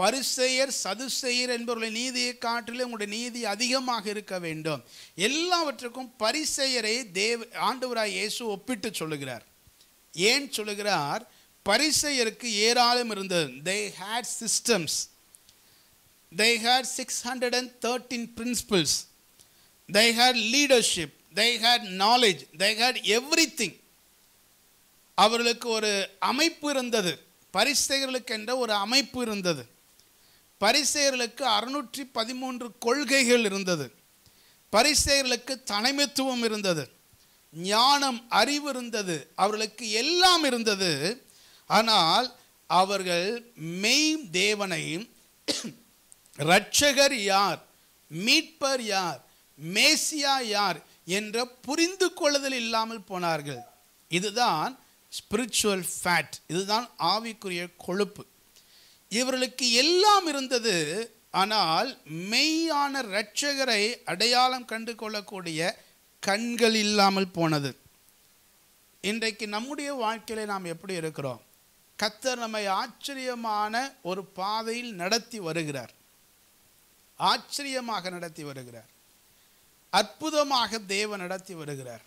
பரிசெயர் சதுசெயர் என்பவர்களை நீதியை காட்டிலும் உங்களுடைய நீதி அதிகமாக இருக்க வேண்டும் எல்லாவற்றுக்கும் பரிசெயரை தேவ ஆண்டவராய் இயேசு ஒப்பிட்டு சொல்லுகிறார் ஏன் சொல்லுகிறார் பரிசெயருக்கு ஏராளம் இருந்தது they had systems they had six hundred and thirteen principles they had leadership they had knowledge they had everything அவர்களுக்கு ஒரு அமைப்பு இருந்தது பரிசெயர்களுக்கு என்ற ஒரு அமைப்பு இருந்தது பரிசெயர்களுக்கு அறுநூற்றி பதிமூன்று கொள்கைகள் இருந்தது பரிசெயர்களுக்கு தலைமைத்துவம் இருந்தது ஞானம் அறிவு இருந்தது அவர்களுக்கு எல்லாம் இருந்தது ஆனால் அவர்கள் மெய் தேவனை இரட்சகர் யார் மீட்பர் யார் மேசியா யார் என்ற புரிந்து கொள்ளுதல் இல்லாமல் போனார்கள் இதுதான் ஸ்பிரிச்சுவல் ஃபேட் இதுதான் ஆவிக்குரிய கொழுப்பு இவர்களுக்கு எல்லாம் இருந்தது ஆனால் மெய்யான இரட்சகரை அடையாளம் கண்டு கொள்ளக்கூடிய கண்கள் இல்லாமல் போனது இன்றைக்கு நம்முடைய வாழ்க்கையில் நாம் எப்படி இருக்கிறோம் கத்தர் நம்மை ஆச்சரியமான ஒரு பாதையில் நடத்தி வருகிறார் ஆச்சரியமாக நடத்தி வருகிறார் அற்புதமாக தேவ நடத்தி வருகிறார்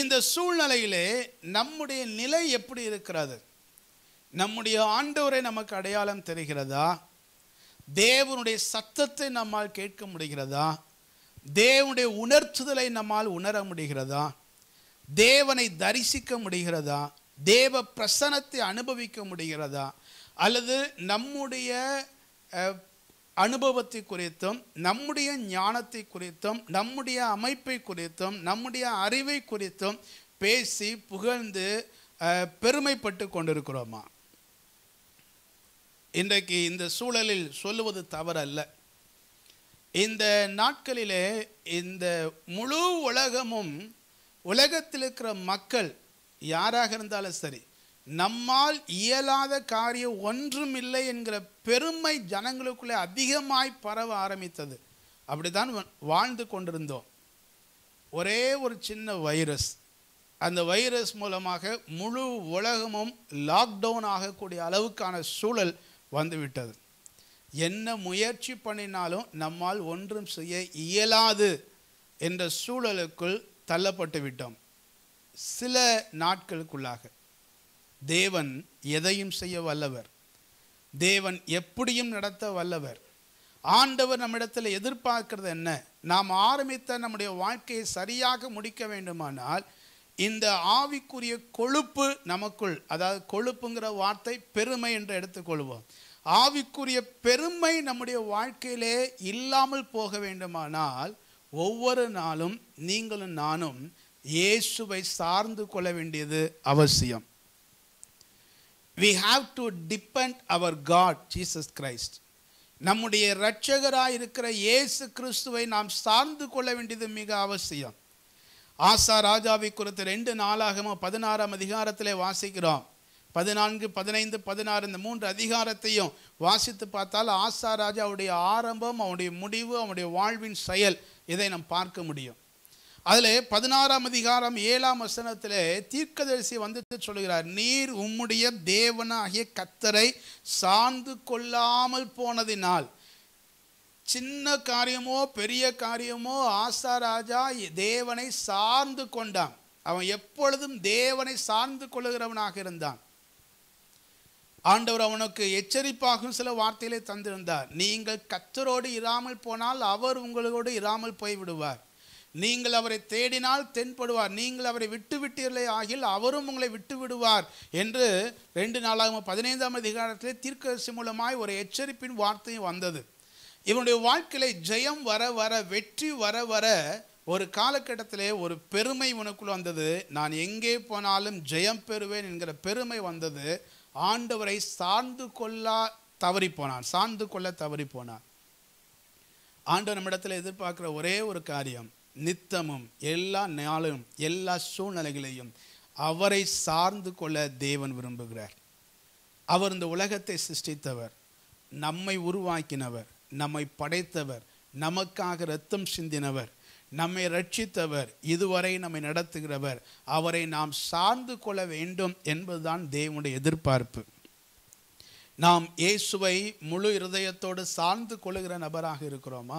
இந்த சூழ்நிலையிலே நம்முடைய நிலை எப்படி இருக்கிறது நம்முடைய ஆண்டவரை நமக்கு அடையாளம் தெரிகிறதா தேவனுடைய சத்தத்தை நம்மால் கேட்க முடிகிறதா தேவனுடைய உணர்த்துதலை நம்மால் உணர முடிகிறதா தேவனை தரிசிக்க முடிகிறதா தேவ பிரசனத்தை அனுபவிக்க முடிகிறதா அல்லது நம்முடைய அனுபவத்தை குறித்தும் நம்முடைய ஞானத்தை குறித்தும் நம்முடைய அமைப்பை குறித்தும் நம்முடைய அறிவை குறித்தும் பேசி புகழ்ந்து பெருமைப்பட்டு கொண்டிருக்கிறோமா இன்றைக்கு இந்த சூழலில் சொல்லுவது தவறல்ல இந்த நாட்களிலே இந்த முழு உலகமும் உலகத்தில் இருக்கிற மக்கள் யாராக இருந்தாலும் சரி நம்மால் இயலாத காரியம் ஒன்றும் இல்லை என்கிற பெருமை ஜனங்களுக்குள்ளே அதிகமாய் பரவ ஆரம்பித்தது அப்படி தான் வாழ்ந்து கொண்டிருந்தோம் ஒரே ஒரு சின்ன வைரஸ் அந்த வைரஸ் மூலமாக முழு உலகமும் லாக்டவுன் ஆகக்கூடிய அளவுக்கான சூழல் வந்துவிட்டது என்ன முயற்சி பண்ணினாலும் நம்மால் ஒன்றும் செய்ய இயலாது என்ற சூழலுக்குள் தள்ளப்பட்டு விட்டோம் சில நாட்களுக்குள்ளாக தேவன் எதையும் செய்ய வல்லவர் தேவன் எப்படியும் நடத்த வல்லவர் ஆண்டவர் நம்மிடத்தில் எதிர்பார்க்கிறது என்ன நாம் ஆரம்பித்த நம்முடைய வாழ்க்கையை சரியாக முடிக்க வேண்டுமானால் இந்த ஆவிக்குரிய கொழுப்பு நமக்குள் அதாவது கொழுப்புங்கிற வார்த்தை பெருமை என்று எடுத்துக்கொள்வோம் ஆவிக்குரிய பெருமை நம்முடைய வாழ்க்கையிலே இல்லாமல் போக வேண்டுமானால் ஒவ்வொரு நாளும் நீங்களும் நானும் இயேசுவை சார்ந்து கொள்ள வேண்டியது அவசியம் we have to depend our God Jesus Christ நம்முடைய இரட்சகராக இருக்கிற இயேசு கிறிஸ்துவை நாம் சார்ந்து கொள்ள வேண்டியது மிக அவசியம் ஆசா ராஜாவை குறித்து ரெண்டு நாளாகவும் பதினாறாம் அதிகாரத்தில் வாசிக்கிறோம் பதினான்கு பதினைந்து பதினாறு இந்த மூன்று அதிகாரத்தையும் வாசித்து பார்த்தால் ஆசா ராஜாவுடைய ஆரம்பம் அவனுடைய முடிவு அவனுடைய வாழ்வின் செயல் இதை நாம் பார்க்க முடியும் அதில் பதினாறாம் அதிகாரம் ஏழாம் வசனத்தில் தீர்க்கதரிசி வந்துட்டு சொல்கிறார் நீர் உம்முடைய தேவனாகிய கத்தரை சார்ந்து கொள்ளாமல் போனதினால் சின்ன காரியமோ பெரிய காரியமோ ஆசாராஜா தேவனை சார்ந்து கொண்டான் அவன் எப்பொழுதும் தேவனை சார்ந்து கொள்ளுகிறவனாக இருந்தான் ஆண்டவர் அவனுக்கு எச்சரிப்பாகும் சில வார்த்தைகளை தந்திருந்தார் நீங்கள் கத்தரோடு இராமல் போனால் அவர் உங்களோடு இராமல் போய்விடுவார் நீங்கள் அவரை தேடினால் தென்படுவார் நீங்கள் அவரை விட்டு விட்டீர்களே ஆகில் அவரும் உங்களை விட்டு விடுவார் என்று ரெண்டு நாளாகும் பதினைந்தாம் அதிகாரத்திலே தீர்க்கரசி மூலமாய் ஒரு எச்சரிப்பின் வார்த்தையும் வந்தது இவனுடைய வாழ்க்கையில ஜெயம் வர வர வெற்றி வர வர ஒரு காலகட்டத்திலே ஒரு பெருமை உனக்குள் வந்தது நான் எங்கே போனாலும் ஜெயம் பெறுவேன் என்கிற பெருமை வந்தது ஆண்டவரை சார்ந்து கொள்ளா தவறி போனான் சார்ந்து கொள்ள தவறி போனான் ஆண்டவர் நம்மிடத்தில் எதிர்பார்க்குற ஒரே ஒரு காரியம் நித்தமும் எல்லா நாளும் எல்லா சூழ்நிலைகளையும் அவரை சார்ந்து கொள்ள தேவன் விரும்புகிறார் அவர் இந்த உலகத்தை சிருஷ்டித்தவர் நம்மை உருவாக்கினவர் நம்மை படைத்தவர் நமக்காக ரத்தம் சிந்தினவர் நம்மை ரட்சித்தவர் இதுவரை நம்மை நடத்துகிறவர் அவரை நாம் சார்ந்து கொள்ள வேண்டும் என்பதுதான் தேவனுடைய எதிர்பார்ப்பு நாம் இயேசுவை முழு இருதயத்தோடு சார்ந்து கொள்ளுகிற நபராக இருக்கிறோமா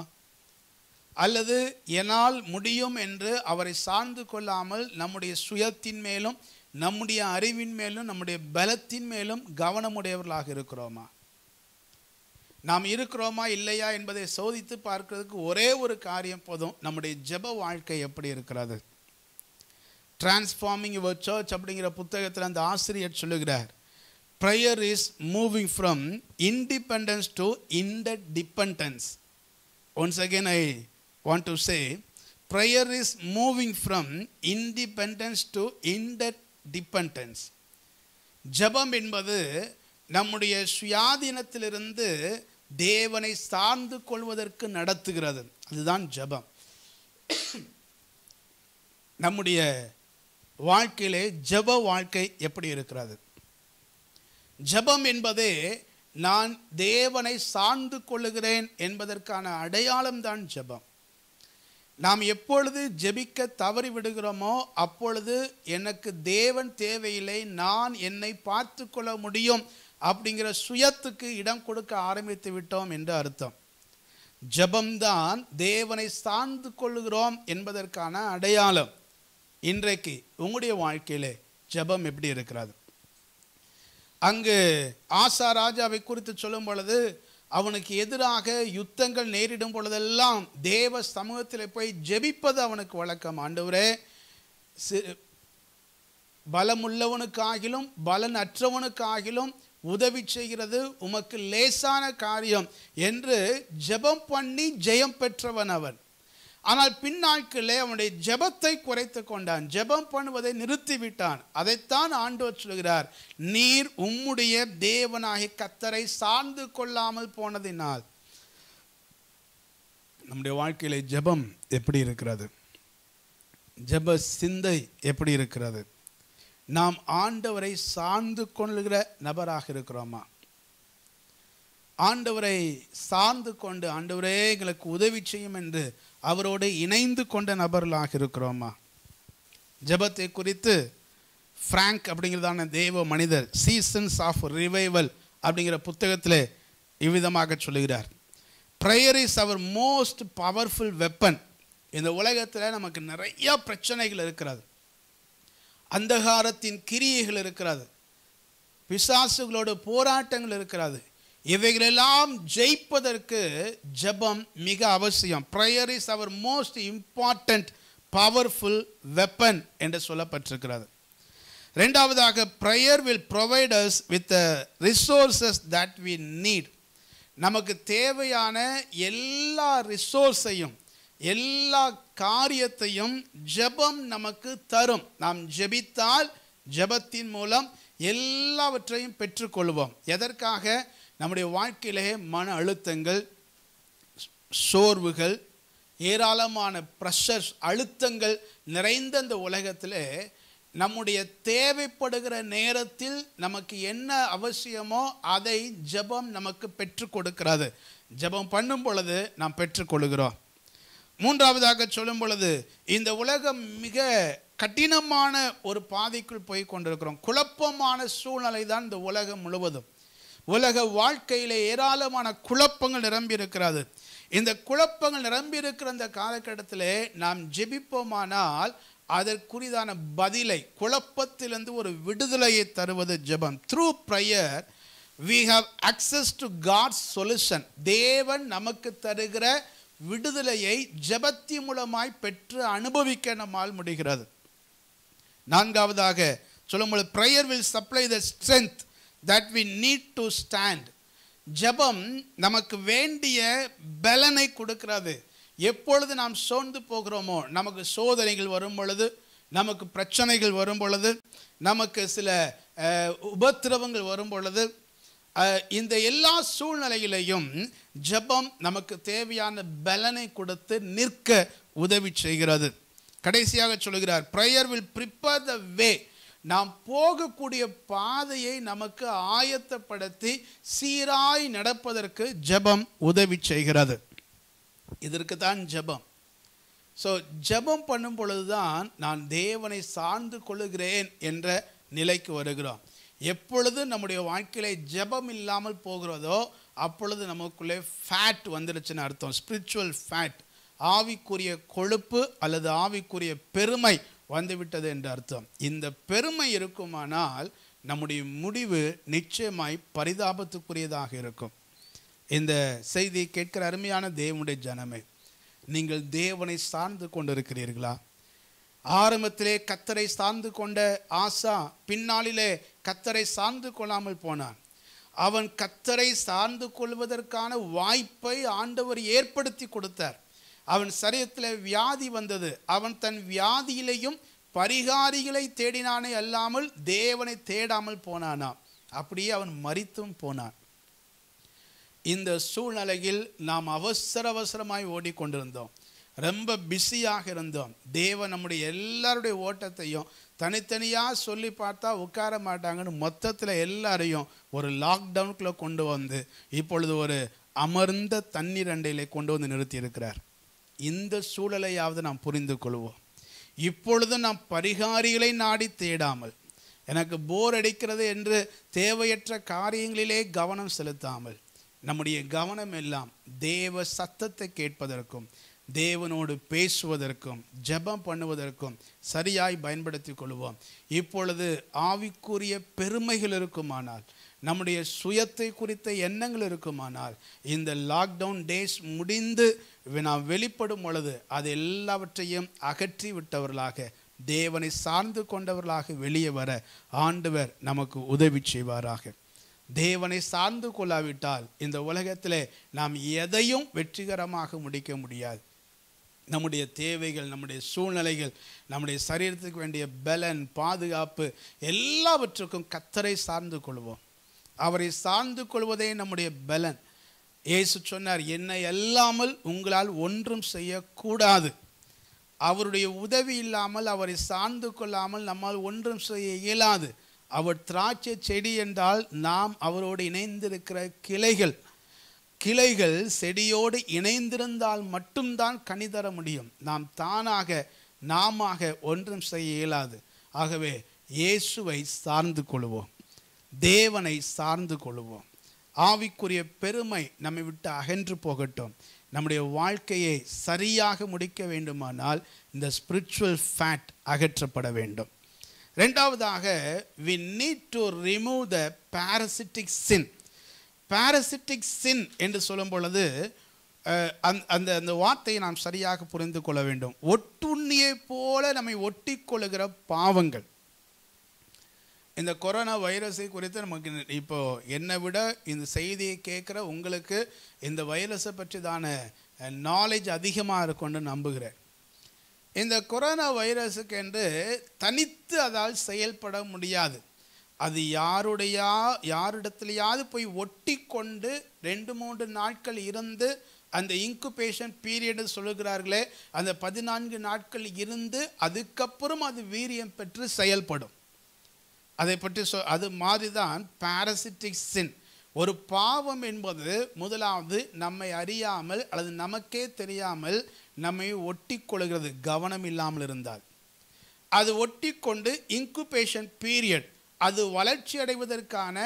அல்லது என்னால் முடியும் என்று அவரை சார்ந்து கொள்ளாமல் நம்முடைய சுயத்தின் மேலும் நம்முடைய அறிவின் மேலும் நம்முடைய பலத்தின் மேலும் கவனமுடையவர்களாக இருக்கிறோமா நாம் இருக்கிறோமா இல்லையா என்பதை சோதித்து பார்க்கிறதுக்கு ஒரே ஒரு காரியம் போதும் நம்முடைய ஜெப வாழ்க்கை எப்படி இருக்கிறது டிரான்ஸ்ஃபார்மிங் யுவர் சர்ச் அப்படிங்கிற புத்தகத்தில் அந்த ஆசிரியர் சொல்லுகிறார் prayer is moving from independence to interdependence once again I want to say prayer is moving from independence to interdependence ஜபம் என்பது நம்முடைய சுயாதீனத்திலிருந்து தேவனை சார்ந்து கொள்வதற்கு நடத்துகிறது அதுதான் ஜபம் நம்முடைய வாழ்க்கையிலே ஜப வாழ்க்கை எப்படி இருக்கிறது ஜபம் என்பதே நான் தேவனை சார்ந்து கொள்ளுகிறேன் என்பதற்கான அடையாளம் தான் ஜபம் நாம் எப்பொழுது ஜெபிக்க தவறி விடுகிறோமோ அப்பொழுது எனக்கு தேவன் தேவையில்லை நான் என்னை பார்த்து கொள்ள முடியும் அப்படிங்கிற சுயத்துக்கு இடம் கொடுக்க ஆரம்பித்து விட்டோம் என்று அர்த்தம் ஜபம்தான் தேவனை சார்ந்து கொள்கிறோம் என்பதற்கான அடையாளம் இன்றைக்கு உங்களுடைய வாழ்க்கையிலே ஜபம் எப்படி இருக்கிறது அங்கு ஆசா ராஜாவை குறித்து சொல்லும் பொழுது அவனுக்கு எதிராக யுத்தங்கள் நேரிடும் பொழுதெல்லாம் தேவ சமூகத்தில் போய் ஜெபிப்பது அவனுக்கு வழக்கம் ஆண்டவரே பலமுள்ளவனுக்காகிலும் பலன் அற்றவனுக்காகிலும் உதவி செய்கிறது உமக்கு லேசான காரியம் என்று ஜெபம் பண்ணி ஜெயம் பெற்றவன் அவன் ஆனால் பின்னாட்களே அவனுடைய ஜெபத்தை குறைத்து கொண்டான் ஜெபம் பண்ணுவதை நிறுத்திவிட்டான் அதைத்தான் ஆண்டவர் சொல்கிறார் நீர் உம்முடைய தேவனாகி கத்தரை சார்ந்து கொள்ளாமல் போனதினால் நம்முடைய வாழ்க்கையிலே ஜெபம் எப்படி இருக்கிறது ஜெப சிந்தை எப்படி இருக்கிறது நாம் ஆண்டவரை சார்ந்து கொள்கிற நபராக இருக்கிறோமா ஆண்டவரை சார்ந்து கொண்டு ஆண்டவரே எங்களுக்கு உதவி செய்யும் என்று அவரோடு இணைந்து கொண்ட நபர்களாக இருக்கிறோமா ஜபத்தை குறித்து ஃப்ராங்க் அப்படிங்கிறதான தெய்வ மனிதர் சீசன்ஸ் ஆஃப் ரிவைவல் அப்படிங்கிற புத்தகத்தில் இவ்விதமாக சொல்லுகிறார் prayer is our most powerful weapon இந்த உலகத்தில் நமக்கு நிறையா பிரச்சனைகள் இருக்கிறது அந்தகாரத்தின் கிரியைகள் இருக்கிறது பிசாசுகளோட போராட்டங்கள் இருக்கிறது இவைகளெல்லாம் ஜெயிப்பதற்கு ஜபம் மிக அவசியம் prayer is our most important powerful weapon என்று சொல்லப்பட்டிருக்கிறது ரெண்டாவதாக prayer will provide us with the resources that we need நமக்கு தேவையான எல்லா ரிசோர்ஸையும் எல்லா காரியத்தையும் ஜபம் நமக்கு தரும் நாம் ஜபித்தால் ஜபத்தின் மூலம் எல்லாவற்றையும் பெற்றுக்கொள்வோம் எதற்காக நம்முடைய வாழ்க்கையிலேயே மன அழுத்தங்கள் சோர்வுகள் ஏராளமான ப்ரெஷர்ஸ் அழுத்தங்கள் நிறைந்த இந்த உலகத்தில் நம்முடைய தேவைப்படுகிற நேரத்தில் நமக்கு என்ன அவசியமோ அதை ஜபம் நமக்கு பெற்று கொடுக்கிறது ஜபம் பண்ணும் பொழுது நாம் பெற்றுக்கொள்கிறோம் மூன்றாவதாக சொல்லும் பொழுது இந்த உலகம் மிக கடினமான ஒரு பாதைக்குள் போய் கொண்டிருக்கிறோம் குழப்பமான சூழ்நிலை தான் இந்த உலகம் முழுவதும் உலக வாழ்க்கையில் ஏராளமான குழப்பங்கள் நிரம்பி இருக்கிறது இந்த குழப்பங்கள் நிரம்பி இருக்கிற இந்த காலகட்டத்தில் நாம் ஜெபிப்போமானால் அதற்குரிதான பதிலை குழப்பத்திலிருந்து ஒரு விடுதலையை தருவது ஜெபம் through prayer we have access to God's solution தேவன் நமக்கு தருகிற விடுதலையை ஜபத்தி மூலமாய் பெற்று அனுபவிக்க நம்மால் முடிகிறது நான்காவதாக சொல்லும்போது prayer will supply the strength that we need to stand ஜபம் நமக்கு வேண்டிய பலனை கொடுக்கிறது எப்பொழுது நாம் சோர்ந்து போகிறோமோ நமக்கு சோதனைகள் வரும் பொழுது நமக்கு பிரச்சனைகள் வரும் பொழுது நமக்கு சில உபத்திரவங்கள் வரும் பொழுது இந்த எல்லா சூழ்நிலையிலையும் ஜபம் நமக்கு தேவையான பலனை கொடுத்து நிற்க உதவி செய்கிறது கடைசியாக சொல்கிறார் prayer will prepare the way நாம் போகக்கூடிய பாதையை நமக்கு ஆயத்தப்படுத்தி சீராய் நடப்பதற்கு ஜபம் உதவி செய்கிறது இதற்கு தான் ஜபம் ஸோ ஜபம் பண்ணும் பொழுது தான் நான் தேவனை சார்ந்து கொள்ளுகிறேன் என்ற நிலைக்கு வருகிறோம் எப்பொழுது நம்முடைய வாழ்க்கையில் ஜபம் இல்லாமல் போகிறதோ அப்பொழுது நமக்குள்ளே ஃபேட் வந்துடுச்சுன்னு அர்த்தம் ஸ்பிரிச்சுவல் ஃபேட் ஆவிக்குரிய கொழுப்பு அல்லது ஆவிக்குரிய பெருமை வந்துவிட்டது என்று அர்த்தம் இந்த பெருமை இருக்குமானால் நம்முடைய முடிவு நிச்சயமாய் பரிதாபத்துக்குரியதாக இருக்கும் இந்த செய்தியை கேட்கிற அருமையான தேவனுடைய ஜனமே நீங்கள் தேவனை சார்ந்து கொண்டிருக்கிறீர்களா ஆரம்பத்திலே கத்தரை சார்ந்து கொண்ட ஆசா பின்னாளிலே கத்தரை சார்ந்து கொள்ளாமல் போனான் அவன் கத்தரை சார்ந்து கொள்வதற்கான வாய்ப்பை ஆண்டவர் ஏற்படுத்தி கொடுத்தார் அவன் சரீரத்தில் வியாதி வந்தது அவன் தன் வியாதியிலையும் பரிகாரிகளை தேடினானே அல்லாமல் தேவனை தேடாமல் போனானாம் அப்படியே அவன் மறித்தும் போனான் இந்த சூழ்நிலையில் நாம் அவசர அவசரமாய் ஓடிக்கொண்டிருந்தோம் ரொம்ப பிஸியாக இருந்தோம் தேவன் நம்முடைய எல்லாருடைய ஓட்டத்தையும் தனித்தனியாக சொல்லி பார்த்தா உட்கார மாட்டாங்கன்னு மொத்தத்தில் எல்லாரையும் ஒரு லாக்டவுனுக்குள்ளே கொண்டு வந்து இப்பொழுது ஒரு அமர்ந்த தண்ணீர் அண்டையிலே கொண்டு வந்து நிறுத்தி இருக்கிறார் இந்த சூழலையாவது நாம் புரிந்து கொள்வோம் இப்பொழுது நாம் பரிகாரிகளை நாடி தேடாமல் எனக்கு போர் அடிக்கிறது என்று தேவையற்ற காரியங்களிலே கவனம் செலுத்தாமல் நம்முடைய கவனம் எல்லாம் தேவ சத்தத்தை கேட்பதற்கும் தேவனோடு பேசுவதற்கும் ஜபம் பண்ணுவதற்கும் சரியாய் பயன்படுத்தி கொள்வோம் இப்பொழுது ஆவிக்குரிய பெருமைகள் இருக்குமானால் நம்முடைய சுயத்தை குறித்த எண்ணங்கள் இருக்குமானால் இந்த லாக்டவுன் டேஸ் முடிந்து நாம் வெளிப்படும் பொழுது அது எல்லாவற்றையும் அகற்றி விட்டவர்களாக தேவனை சார்ந்து கொண்டவர்களாக வெளியே வர ஆண்டவர் நமக்கு உதவி செய்வாராக தேவனை சார்ந்து கொள்ளாவிட்டால் இந்த உலகத்தில் நாம் எதையும் வெற்றிகரமாக முடிக்க முடியாது நம்முடைய தேவைகள் நம்முடைய சூழ்நிலைகள் நம்முடைய சரீரத்துக்கு வேண்டிய பலன் பாதுகாப்பு எல்லாவற்றுக்கும் கத்தரை சார்ந்து கொள்வோம் அவரை சார்ந்து கொள்வதே நம்முடைய பலன் ஏசு சொன்னார் என்னை அல்லாமல் உங்களால் ஒன்றும் செய்யக்கூடாது அவருடைய உதவி இல்லாமல் அவரை சார்ந்து கொள்ளாமல் நம்மால் ஒன்றும் செய்ய இயலாது அவர் திராட்சை செடி என்றால் நாம் அவரோடு இணைந்திருக்கிற கிளைகள் கிளைகள் செடியோடு இணைந்திருந்தால் மட்டும்தான் கனி தர முடியும் நாம் தானாக நாம ஒன்றும் செய்ய இயலாது ஆகவே இயேசுவை சார்ந்து கொள்வோம் தேவனை சார்ந்து கொள்வோம் ஆவிக்குரிய பெருமை நம்மை விட்டு அகன்று போகட்டும் நம்முடைய வாழ்க்கையை சரியாக முடிக்க வேண்டுமானால் இந்த ஸ்பிரிச்சுவல் ஃபேட் அகற்றப்பட வேண்டும் ரெண்டாவதாக we need to remove the parasitic sin parasitic sin என்று சொல்லும் பொழுது அந் அந்த அந்த வார்த்தையை நாம் சரியாக புரிந்து கொள்ள வேண்டும் ஒட்டுண்ணியை போல நம்மை ஒட்டி கொள்ளுகிற பாவங்கள் இந்த கொரோனா வைரஸை குறித்து நமக்கு இப்போ என்னை விட இந்த செய்தியை கேட்குற உங்களுக்கு இந்த வைரஸை பற்றிதான நாலேஜ் அதிகமாக இருக்கும்னு நம்புகிறேன் இந்த கொரோனா வைரஸுக்கு என்று தனித்து அதால் செயல்பட முடியாது அது யாருடையா யாரிடத்துலையாவது போய் ஒட்டி கொண்டு ரெண்டு மூன்று நாட்கள் இருந்து அந்த இன்குபேஷன் பீரியடு சொல்லுகிறார்களே அந்த பதினான்கு நாட்கள் இருந்து அதுக்கப்புறம் அது வீரியம் பெற்று செயல்படும் அதை பற்றி சொ அது மாதிரி தான் பாரசிட்டிக் சின் ஒரு பாவம் என்பது முதலாவது நம்மை அறியாமல் அல்லது நமக்கே தெரியாமல் நம்மை ஒட்டி கொள்கிறது கவனம் இல்லாமல் இருந்தால் அது ஒட்டி கொண்டு இன்குபேஷன் பீரியட் அது வளர்ச்சி அடைவதற்கான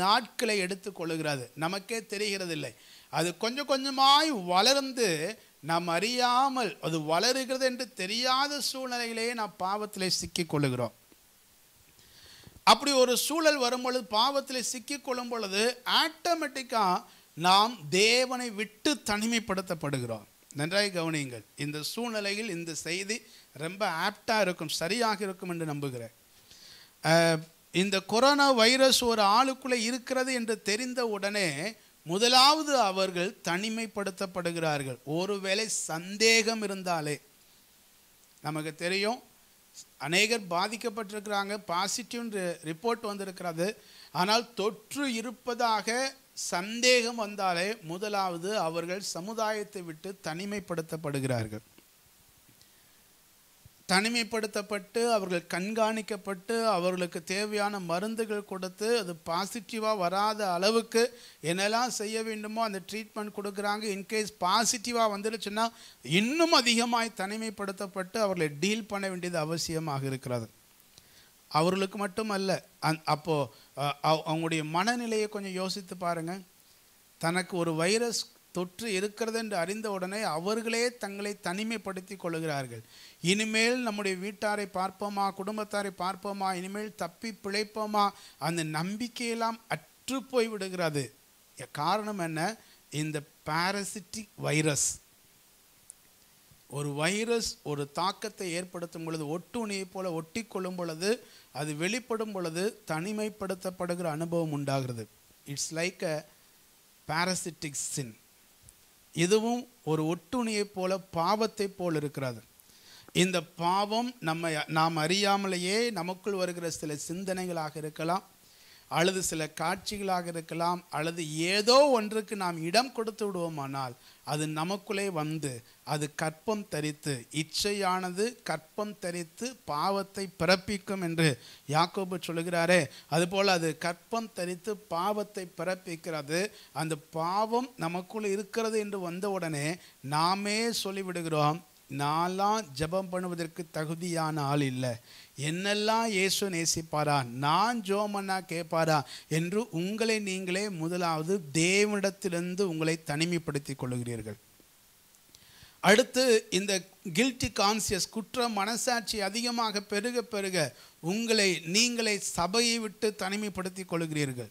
நாட்களை எடுத்துக்கொள்கிறது நமக்கே தெரிகிறதில்லை அது கொஞ்சம் கொஞ்சமாய் வளர்ந்து நாம் அறியாமல் அது வளருகிறது என்று தெரியாத சூழ்நிலையிலேயே நாம் பாவத்தில் சிக்கிக்கொள்ளுகிறோம் அப்படி ஒரு சூழல் வரும் பொழுது பாவத்தில் சிக்கிக்கொள்ளும் பொழுது ஆட்டோமேட்டிக்காக நாம் தேவனை விட்டு தனிமைப்படுத்தப்படுகிறோம் நன்றாய் கவனியுங்கள் இந்த சூழ்நிலையில் இந்த செய்தி ரொம்ப ஆப்டாக இருக்கும் சரியாக இருக்கும் என்று நம்புகிறேன் இந்த கொரோனா வைரஸ் ஒரு ஆளுக்குள்ளே இருக்கிறது என்று தெரிந்த உடனே முதலாவது அவர்கள் தனிமைப்படுத்தப்படுகிறார்கள் ஒருவேளை சந்தேகம் இருந்தாலே நமக்கு தெரியும் அநேகர் பாதிக்கப்பட்டிருக்கிறாங்க பாசிட்டிவ்னு ரிப்போர்ட் வந்திருக்கிறது ஆனால் தொற்று இருப்பதாக சந்தேகம் வந்தாலே முதலாவது அவர்கள் சமுதாயத்தை விட்டு தனிமைப்படுத்தப்படுகிறார்கள் தனிமைப்படுத்தப்பட்டு அவர்கள் கண்காணிக்கப்பட்டு அவர்களுக்கு தேவையான மருந்துகள் கொடுத்து அது பாசிட்டிவாக வராத அளவுக்கு என்னெல்லாம் செய்ய வேண்டுமோ அந்த ட்ரீட்மெண்ட் கொடுக்குறாங்க இன்கேஸ் பாசிட்டிவாக வந்துடுச்சுன்னா இன்னும் அதிகமாய் தனிமைப்படுத்தப்பட்டு அவர்களை டீல் பண்ண வேண்டியது அவசியமாக இருக்கிறது அவர்களுக்கு மட்டுமல்ல அந் அப்போது அவங்களுடைய மனநிலையை கொஞ்சம் யோசித்து பாருங்கள் தனக்கு ஒரு வைரஸ் தொற்று இருக்கிறது என்று அறிந்த உடனே அவர்களே தங்களை தனிமைப்படுத்தி கொள்கிறார்கள் இனிமேல் நம்முடைய வீட்டாரை பார்ப்போமா குடும்பத்தாரை பார்ப்போமா இனிமேல் தப்பி பிழைப்போமா அந்த நம்பிக்கையெல்லாம் அற்று போய் விடுகிறது காரணம் என்ன இந்த பாரசிட்டிக் வைரஸ் ஒரு வைரஸ் ஒரு தாக்கத்தை ஏற்படுத்தும் பொழுது ஒட்டுணியை போல ஒட்டி கொள்ளும் பொழுது அது வெளிப்படும் பொழுது தனிமைப்படுத்தப்படுகிற அனுபவம் உண்டாகிறது it's like a parasitic sin இதுவும் ஒரு ஒட்டுணியை போல பாவத்தை போல் இருக்கிறது இந்த பாவம் நம்ம நாம் அறியாமலேயே நமக்குள் வருகிற சில சிந்தனைகளாக இருக்கலாம் அல்லது சில காட்சிகளாக இருக்கலாம் அல்லது ஏதோ ஒன்றுக்கு நாம் இடம் கொடுத்து விடுவோமானால் அது நமக்குள்ளே வந்து அது கற்பம் தரித்து இச்சையானது கற்பம் தரித்து பாவத்தை பிறப்பிக்கும் என்று யாக்கோபு சொல்கிறாரே அதுபோல் அது கற்பம் தரித்து பாவத்தை பிறப்பிக்கிறது அந்த பாவம் நமக்குள் இருக்கிறது என்று வந்தவுடனே நாமே சொல்லிவிடுகிறோம் நான்லாம் ஜபம் பண்ணுவதற்கு தகுதியான ஆள் இல்லை என்னெல்லாம் இயேசு நேசிப்பாரா நான் ஜோமன்னா கேட்பாரா என்று உங்களை நீங்களே முதலாவது தேவனிடத்திலிருந்து உங்களை தனிமைப்படுத்தி கொள்கிறீர்கள் அடுத்து இந்த கில்ட்டி கான்சியஸ் குற்ற மனசாட்சி அதிகமாக பெருக பெருக உங்களை நீங்களை சபையை விட்டு தனிமைப்படுத்தி கொள்கிறீர்கள்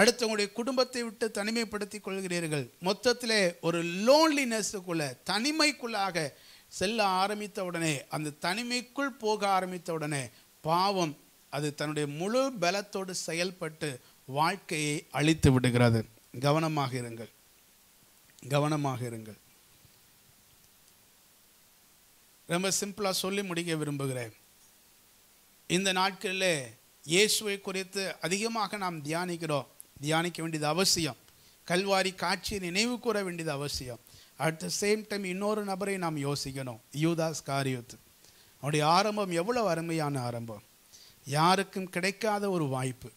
அடுத்து உங்களுடைய குடும்பத்தை விட்டு தனிமைப்படுத்தி கொள்கிறீர்கள் மொத்தத்தில் ஒரு லோன்லினஸுக்குள்ளே தனிமைக்குள்ளாக செல்ல ஆரம்பித்த உடனே அந்த தனிமைக்குள் போக ஆரம்பித்த உடனே பாவம் அது தன்னுடைய முழு பலத்தோடு செயல்பட்டு வாழ்க்கையை அழித்து விடுகிறது கவனமாக இருங்கள் கவனமாக இருங்கள் ரொம்ப சிம்பிளாக சொல்லி முடிக்க விரும்புகிறேன் இந்த நாட்களில் இயேசுவை குறித்து அதிகமாக நாம் தியானிக்கிறோம் தியானிக்க வேண்டியது அவசியம் கல்வாரி காட்சியை நினைவு கூற வேண்டியது அவசியம் அட் த சேம் டைம் இன்னொரு நபரை நாம் யோசிக்கணும் யூதாஸ் காரியத்து அவனுடைய ஆரம்பம் எவ்வளோ அருமையான ஆரம்பம் யாருக்கும் கிடைக்காத ஒரு வாய்ப்பு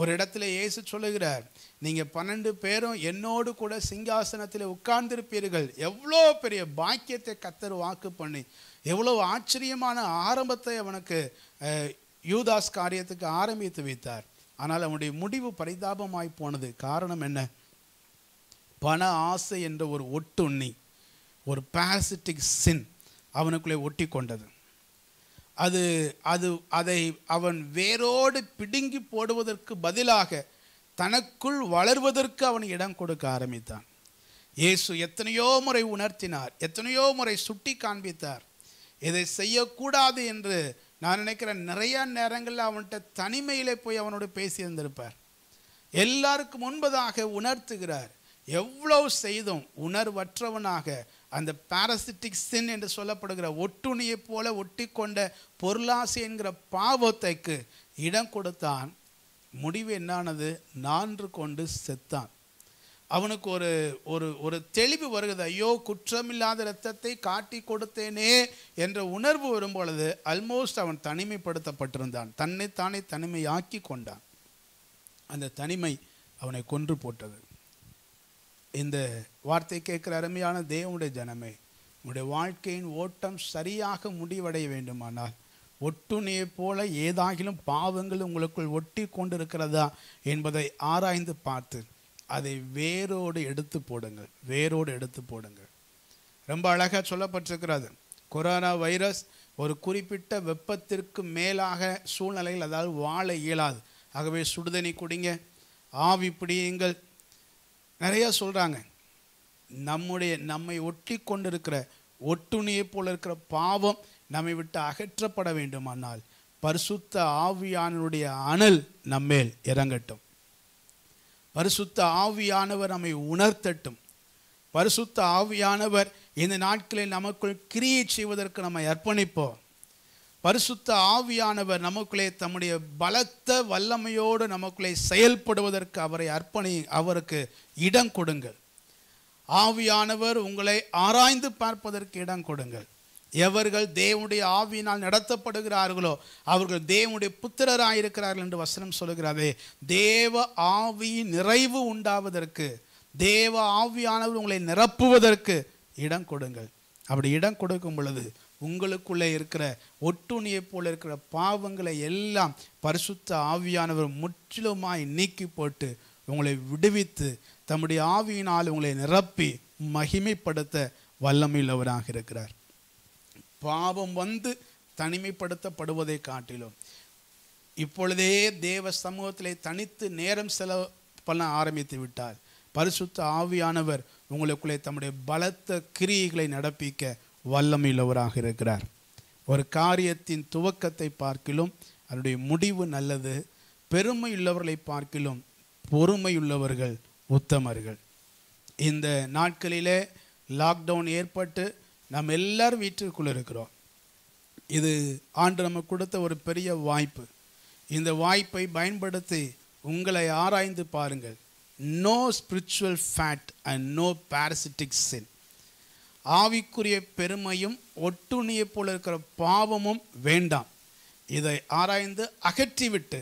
ஒரு இடத்துல இயேசு சொல்லுகிறார் நீங்கள் பன்னெண்டு பேரும் என்னோடு கூட சிங்காசனத்தில் உட்கார்ந்திருப்பீர்கள் எவ்வளோ பெரிய பாக்கியத்தை கத்தர் வாக்கு பண்ணி எவ்வளோ ஆச்சரியமான ஆரம்பத்தை அவனுக்கு யூதாஸ் காரியத்துக்கு ஆரம்பித்து வைத்தார் ஆனால் அவனுடைய முடிவு பரிதாபமாய் போனது காரணம் என்ன பண ஆசை என்ற ஒரு ஒட்டுண்ணி ஒரு பாரசிட்டிக் சின் அவனுக்குள்ளே ஒட்டி கொண்டது அது அது அதை அவன் வேரோடு பிடுங்கி போடுவதற்கு பதிலாக தனக்குள் வளர்வதற்கு அவன் இடம் கொடுக்க ஆரம்பித்தான் இயேசு எத்தனையோ முறை உணர்த்தினார் எத்தனையோ முறை சுட்டி காண்பித்தார் இதை செய்யக்கூடாது என்று நான் நினைக்கிறேன் நிறைய நேரங்களில் அவன்கிட்ட தனிமையிலே போய் அவனோடு பேசியிருந்திருப்பார் எல்லாருக்கும் முன்பதாக உணர்த்துகிறார் எவ்வளோ செய்தும் உணர்வற்றவனாக அந்த பாரசிட்டிக் சின் என்று சொல்லப்படுகிற ஒட்டுணியை போல ஒட்டி கொண்ட பொருளாசி என்கிற பாவத்தைக்கு இடம் கொடுத்தான் முடிவு என்னானது நான்று கொண்டு செத்தான் அவனுக்கு ஒரு ஒரு ஒரு தெளிவு வருகிறது ஐயோ குற்றமில்லாத ரத்தத்தை காட்டி கொடுத்தேனே என்ற உணர்வு வரும் பொழுது அல்மோஸ்ட் அவன் தனிமைப்படுத்தப்பட்டிருந்தான் தன்னைத்தானே தனிமையாக்கி கொண்டான் அந்த தனிமை அவனை கொன்று போட்டது இந்த வார்த்தை கேட்குற அருமையான தேவனுடைய ஜனமே உங்களுடைய வாழ்க்கையின் ஓட்டம் சரியாக முடிவடைய வேண்டுமானால் ஒட்டுணியை போல ஏதாகிலும் பாவங்கள் உங்களுக்குள் ஒட்டி கொண்டு இருக்கிறதா என்பதை ஆராய்ந்து பார்த்து அதை வேரோடு எடுத்து போடுங்கள் வேரோடு எடுத்து போடுங்கள் ரொம்ப அழகாக சொல்லப்பட்டிருக்கிறது கொரோனா வைரஸ் ஒரு குறிப்பிட்ட வெப்பத்திற்கு மேலாக சூழ்நிலையில் அதாவது வாழ இயலாது ஆகவே சுடுதணி குடிங்க ஆவி பிடியுங்கள் நிறையா சொல்கிறாங்க நம்முடைய நம்மை ஒட்டி கொண்டிருக்கிற ஒட்டுணியை போல இருக்கிற பாவம் நம்மை விட்டு அகற்றப்பட வேண்டுமானால் பரிசுத்த ஆவியானவருடைய அனல் நம்மேல் இறங்கட்டும் பரிசுத்த ஆவியானவர் நம்மை உணர்த்தட்டும் பரிசுத்த ஆவியானவர் இந்த நாட்களில் நமக்குள் கிரியை செய்வதற்கு நம்ம அர்ப்பணிப்போம் பரிசுத்த ஆவியானவர் நமக்குள்ளே தம்முடைய பலத்த வல்லமையோடு நமக்குள்ளே செயல்படுவதற்கு அவரை அர்ப்பணி அவருக்கு இடம் கொடுங்கள் ஆவியானவர் உங்களை ஆராய்ந்து பார்ப்பதற்கு இடம் கொடுங்கள் எவர்கள் தேவனுடைய ஆவியினால் நடத்தப்படுகிறார்களோ அவர்கள் தேவனுடைய புத்திரராக இருக்கிறார்கள் என்று வசனம் சொல்கிறாரே தேவ ஆவி நிறைவு உண்டாவதற்கு தேவ ஆவியானவர் உங்களை நிரப்புவதற்கு இடம் கொடுங்கள் அப்படி இடம் கொடுக்கும் பொழுது உங்களுக்குள்ளே இருக்கிற ஒட்டுணியை போல இருக்கிற பாவங்களை எல்லாம் பரிசுத்த ஆவியானவர் முற்றிலுமாய் நீக்கி போட்டு உங்களை விடுவித்து தம்முடைய ஆவியினால் உங்களை நிரப்பி மகிமைப்படுத்த வல்லமையுள்ளவராக இருக்கிறார் பாவம் வந்து தனிமைப்படுத்தப்படுவதை காட்டிலும் இப்பொழுதே தேவ சமூகத்திலே தனித்து நேரம் செலவு பண்ண ஆரம்பித்து விட்டார் பரிசுத்த ஆவியானவர் உங்களுக்குள்ளே தம்முடைய பலத்த கிரியைகளை நடப்பிக்க வல்லமையுள்ளவராக இருக்கிறார் ஒரு காரியத்தின் துவக்கத்தை பார்க்கிலும் அதனுடைய முடிவு நல்லது பெருமையுள்ளவர்களை பார்க்கிலும் பொறுமையுள்ளவர்கள் உத்தமர்கள் இந்த நாட்களிலே லாக்டவுன் ஏற்பட்டு நம்ம எல்லாரும் வீட்டிற்குள்ளே இருக்கிறோம் இது ஆண்டு நம்ம கொடுத்த ஒரு பெரிய வாய்ப்பு இந்த வாய்ப்பை பயன்படுத்தி உங்களை ஆராய்ந்து பாருங்கள் no spiritual fat and no parasitic sin ஆவிக்குரிய பெருமையும் ஒட்டுணியை போல இருக்கிற பாவமும் வேண்டாம் இதை ஆராய்ந்து அகற்றிவிட்டு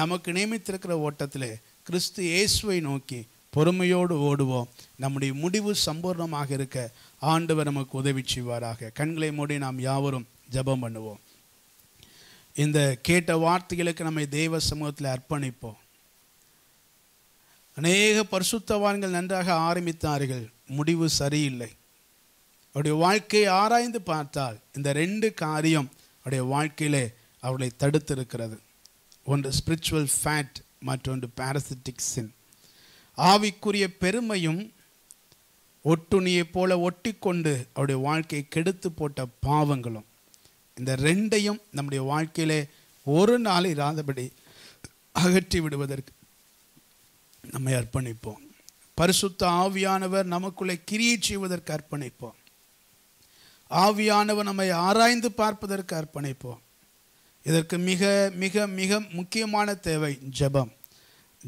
நமக்கு நியமித்திருக்கிற ஓட்டத்தில் கிறிஸ்து இயேசுவை நோக்கி பொறுமையோடு ஓடுவோம் நம்முடைய முடிவு சம்பூர்ணமாக இருக்க ஆண்டவர் நமக்கு உதவி செய்வாராக கண்களை மூடி நாம் யாவரும் ஜபம் பண்ணுவோம் இந்த கேட்ட வார்த்தைகளுக்கு நம்மை தெய்வ சமூகத்தில் அர்ப்பணிப்போம் அநேக பரிசுத்தவான்கள் நன்றாக ஆரம்பித்தார்கள் முடிவு சரியில்லை அவருடைய வாழ்க்கையை ஆராய்ந்து பார்த்தால் இந்த ரெண்டு காரியம் அவருடைய வாழ்க்கையிலே அவளை தடுத்திருக்கிறது ஒன்று ஸ்பிரிச்சுவல் ஃபேட் மற்றொன்று பாரசிட்டிக் சின் ஆவிக்குரிய பெருமையும் ஒட்டுணியை போல ஒட்டி கொண்டு அவருடைய வாழ்க்கையை கெடுத்து போட்ட பாவங்களும் இந்த ரெண்டையும் நம்முடைய வாழ்க்கையிலே ஒரு நாள் இராதபடி அகற்றி விடுவதற்கு நம்மை அர்ப்பணிப்போம் பரிசுத்த ஆவியானவர் நமக்குள்ளே கிரியை செய்வதற்கு அர்ப்பணிப்போம் ஆவியானவர் நம்மை ஆராய்ந்து பார்ப்பதற்கு அர்ப்பணிப்போம் இதற்கு மிக மிக மிக முக்கியமான தேவை ஜபம்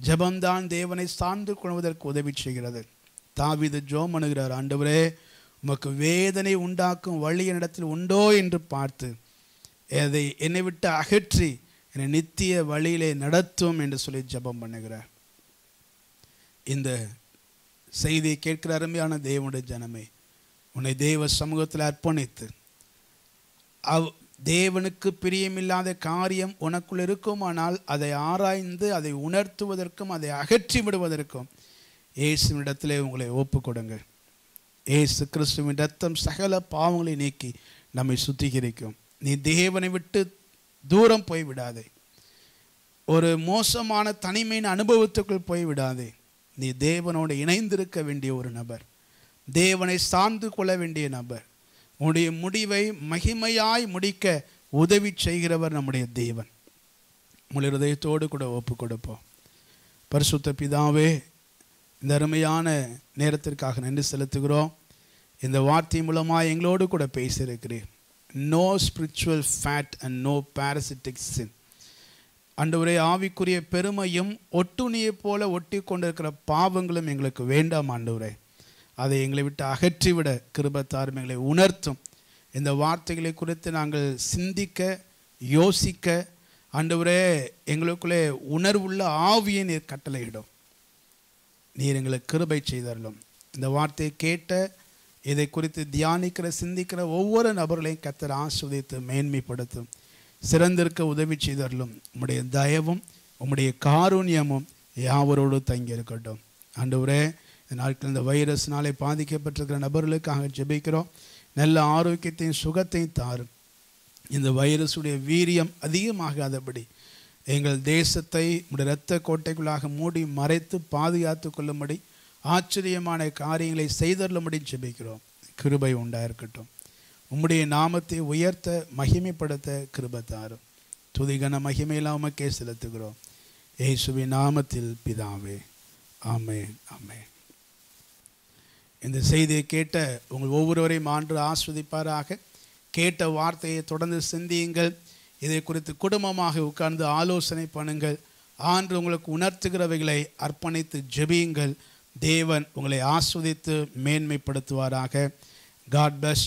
ஜபம்தான் தேவனை சார்ந்து கொள்வதற்கு உதவி செய்கிறது தாவித ஜோம் அணுகிறார் ஆண்டவரே உமக்கு வேதனை உண்டாக்கும் வழி என்னிடத்தில் உண்டோ என்று பார்த்து அதை என்னை விட்டு அகற்றி என்னை நித்திய வழியிலே நடத்தும் என்று சொல்லி ஜபம் பண்ணுகிறார் இந்த செய்தியை கேட்கிற அருமையான தேவனுடைய ஜனமே உன்னை தேவ சமூகத்தில் அர்ப்பணித்து அவ் தேவனுக்கு பிரியமில்லாத காரியம் உனக்குள் இருக்குமானால் அதை ஆராய்ந்து அதை உணர்த்துவதற்கும் அதை அகற்றி விடுவதற்கும் இடத்திலே உங்களை ஒப்பு கொடுங்கள் ஏசு கிறிஸ்துவின் ரத்தம் சகல பாவங்களை நீக்கி நம்மை சுத்திகரிக்கும் நீ தேவனை விட்டு தூரம் போய்விடாதே ஒரு மோசமான தனிமையின் அனுபவத்துக்குள் போய்விடாதே நீ தேவனோடு இணைந்திருக்க வேண்டிய ஒரு நபர் தேவனை சார்ந்து கொள்ள வேண்டிய நபர் உன்னுடைய முடிவை மகிமையாய் முடிக்க உதவி செய்கிறவர் நம்முடைய தேவன் உங்களுடைய ஹதயத்தோடு கூட ஒப்பு கொடுப்போம் பரிசுத்த பிதாவே இந்த அருமையான நேரத்திற்காக நன்றி செலுத்துகிறோம் இந்த வார்த்தை மூலமாக எங்களோடு கூட பேசியிருக்கிறேன் no spiritual fat and no parasitic sin உரை ஆவிக்குரிய பெருமையும் ஒட்டுணியை போல ஒட்டி கொண்டிருக்கிற பாவங்களும் எங்களுக்கு வேண்டாம் ஆண்டவரே அதை எங்களை விட்டு அகற்றிவிட கிருபத்தாரும் எங்களை உணர்த்தும் இந்த வார்த்தைகளை குறித்து நாங்கள் சிந்திக்க யோசிக்க ஆண்டவரே எங்களுக்குள்ளே உணர்வுள்ள ஆவியை நீர் கட்டளையிடும் நீர் எங்களுக்கு கிருபை செய்தரலும் இந்த வார்த்தையை கேட்ட இதை குறித்து தியானிக்கிற சிந்திக்கிற ஒவ்வொரு நபர்களையும் கத்தர் ஆஸ்வதித்து மேன்மைப்படுத்தும் சிறந்திருக்க உதவி செய்தரலும் உம்முடைய தயவும் உம்முடைய காரூண்யமும் யாவரோடு தங்கியிருக்கட்டும் ஆண்டவரே இந்த நாட்கள் இந்த வைரஸ்னாலே பாதிக்கப்பட்டிருக்கிற நபர்களுக்காக ஜெபிக்கிறோம் நல்ல ஆரோக்கியத்தையும் சுகத்தையும் தாரும் இந்த வைரஸுடைய வீரியம் அதிகமாகாதபடி எங்கள் தேசத்தை உடைய இரத்த கோட்டைக்குள்ளாக மூடி மறைத்து பாதுகாத்து கொள்ளும்படி ஆச்சரியமான காரியங்களை செய்தள்ளும்படி ஜெபிக்கிறோம் கிருபை உண்டாயிருக்கட்டும் உம்முடைய நாமத்தை உயர்த்த மகிமைப்படுத்த தாரும் துதிகன மகிமையெல்லாம் உமக்கே செலுத்துகிறோம் ஏசுவி நாமத்தில் பிதாவே ஆமே ஆமே இந்த செய்தியை கேட்ட உங்கள் ஒவ்வொருவரையும் ஆண்டு ஆஸ்வதிப்பாராக கேட்ட வார்த்தையை தொடர்ந்து சிந்தியுங்கள் இதை குறித்து குடும்பமாக உட்கார்ந்து ஆலோசனை பண்ணுங்கள் ஆண்டு உங்களுக்கு உணர்த்துகிறவைகளை அர்ப்பணித்து ஜெபியுங்கள் தேவன் உங்களை ஆஸ்வதித்து மேன்மைப்படுத்துவாராக காட் பிளஸ்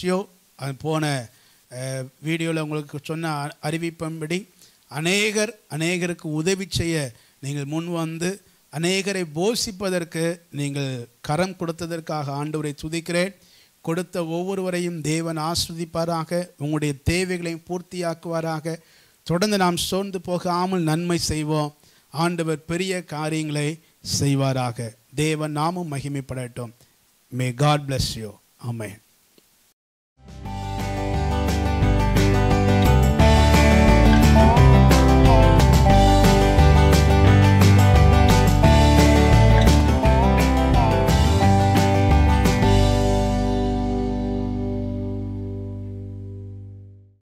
அது போன வீடியோவில் உங்களுக்கு சொன்ன அறிவிப்பம்படி அநேகர் அநேகருக்கு உதவி செய்ய நீங்கள் முன் வந்து அநேகரை போஷிப்பதற்கு நீங்கள் கரம் கொடுத்ததற்காக ஆண்டவரை துதிக்கிறேன் கொடுத்த ஒவ்வொருவரையும் தேவன் ஆஸ்வதிப்பாராக உங்களுடைய தேவைகளையும் பூர்த்தியாக்குவாராக தொடர்ந்து நாம் சோர்ந்து போகாமல் நன்மை செய்வோம் ஆண்டவர் பெரிய காரியங்களை செய்வாராக தேவன் நாமும் மகிமைப்படட்டும் may God bless you amen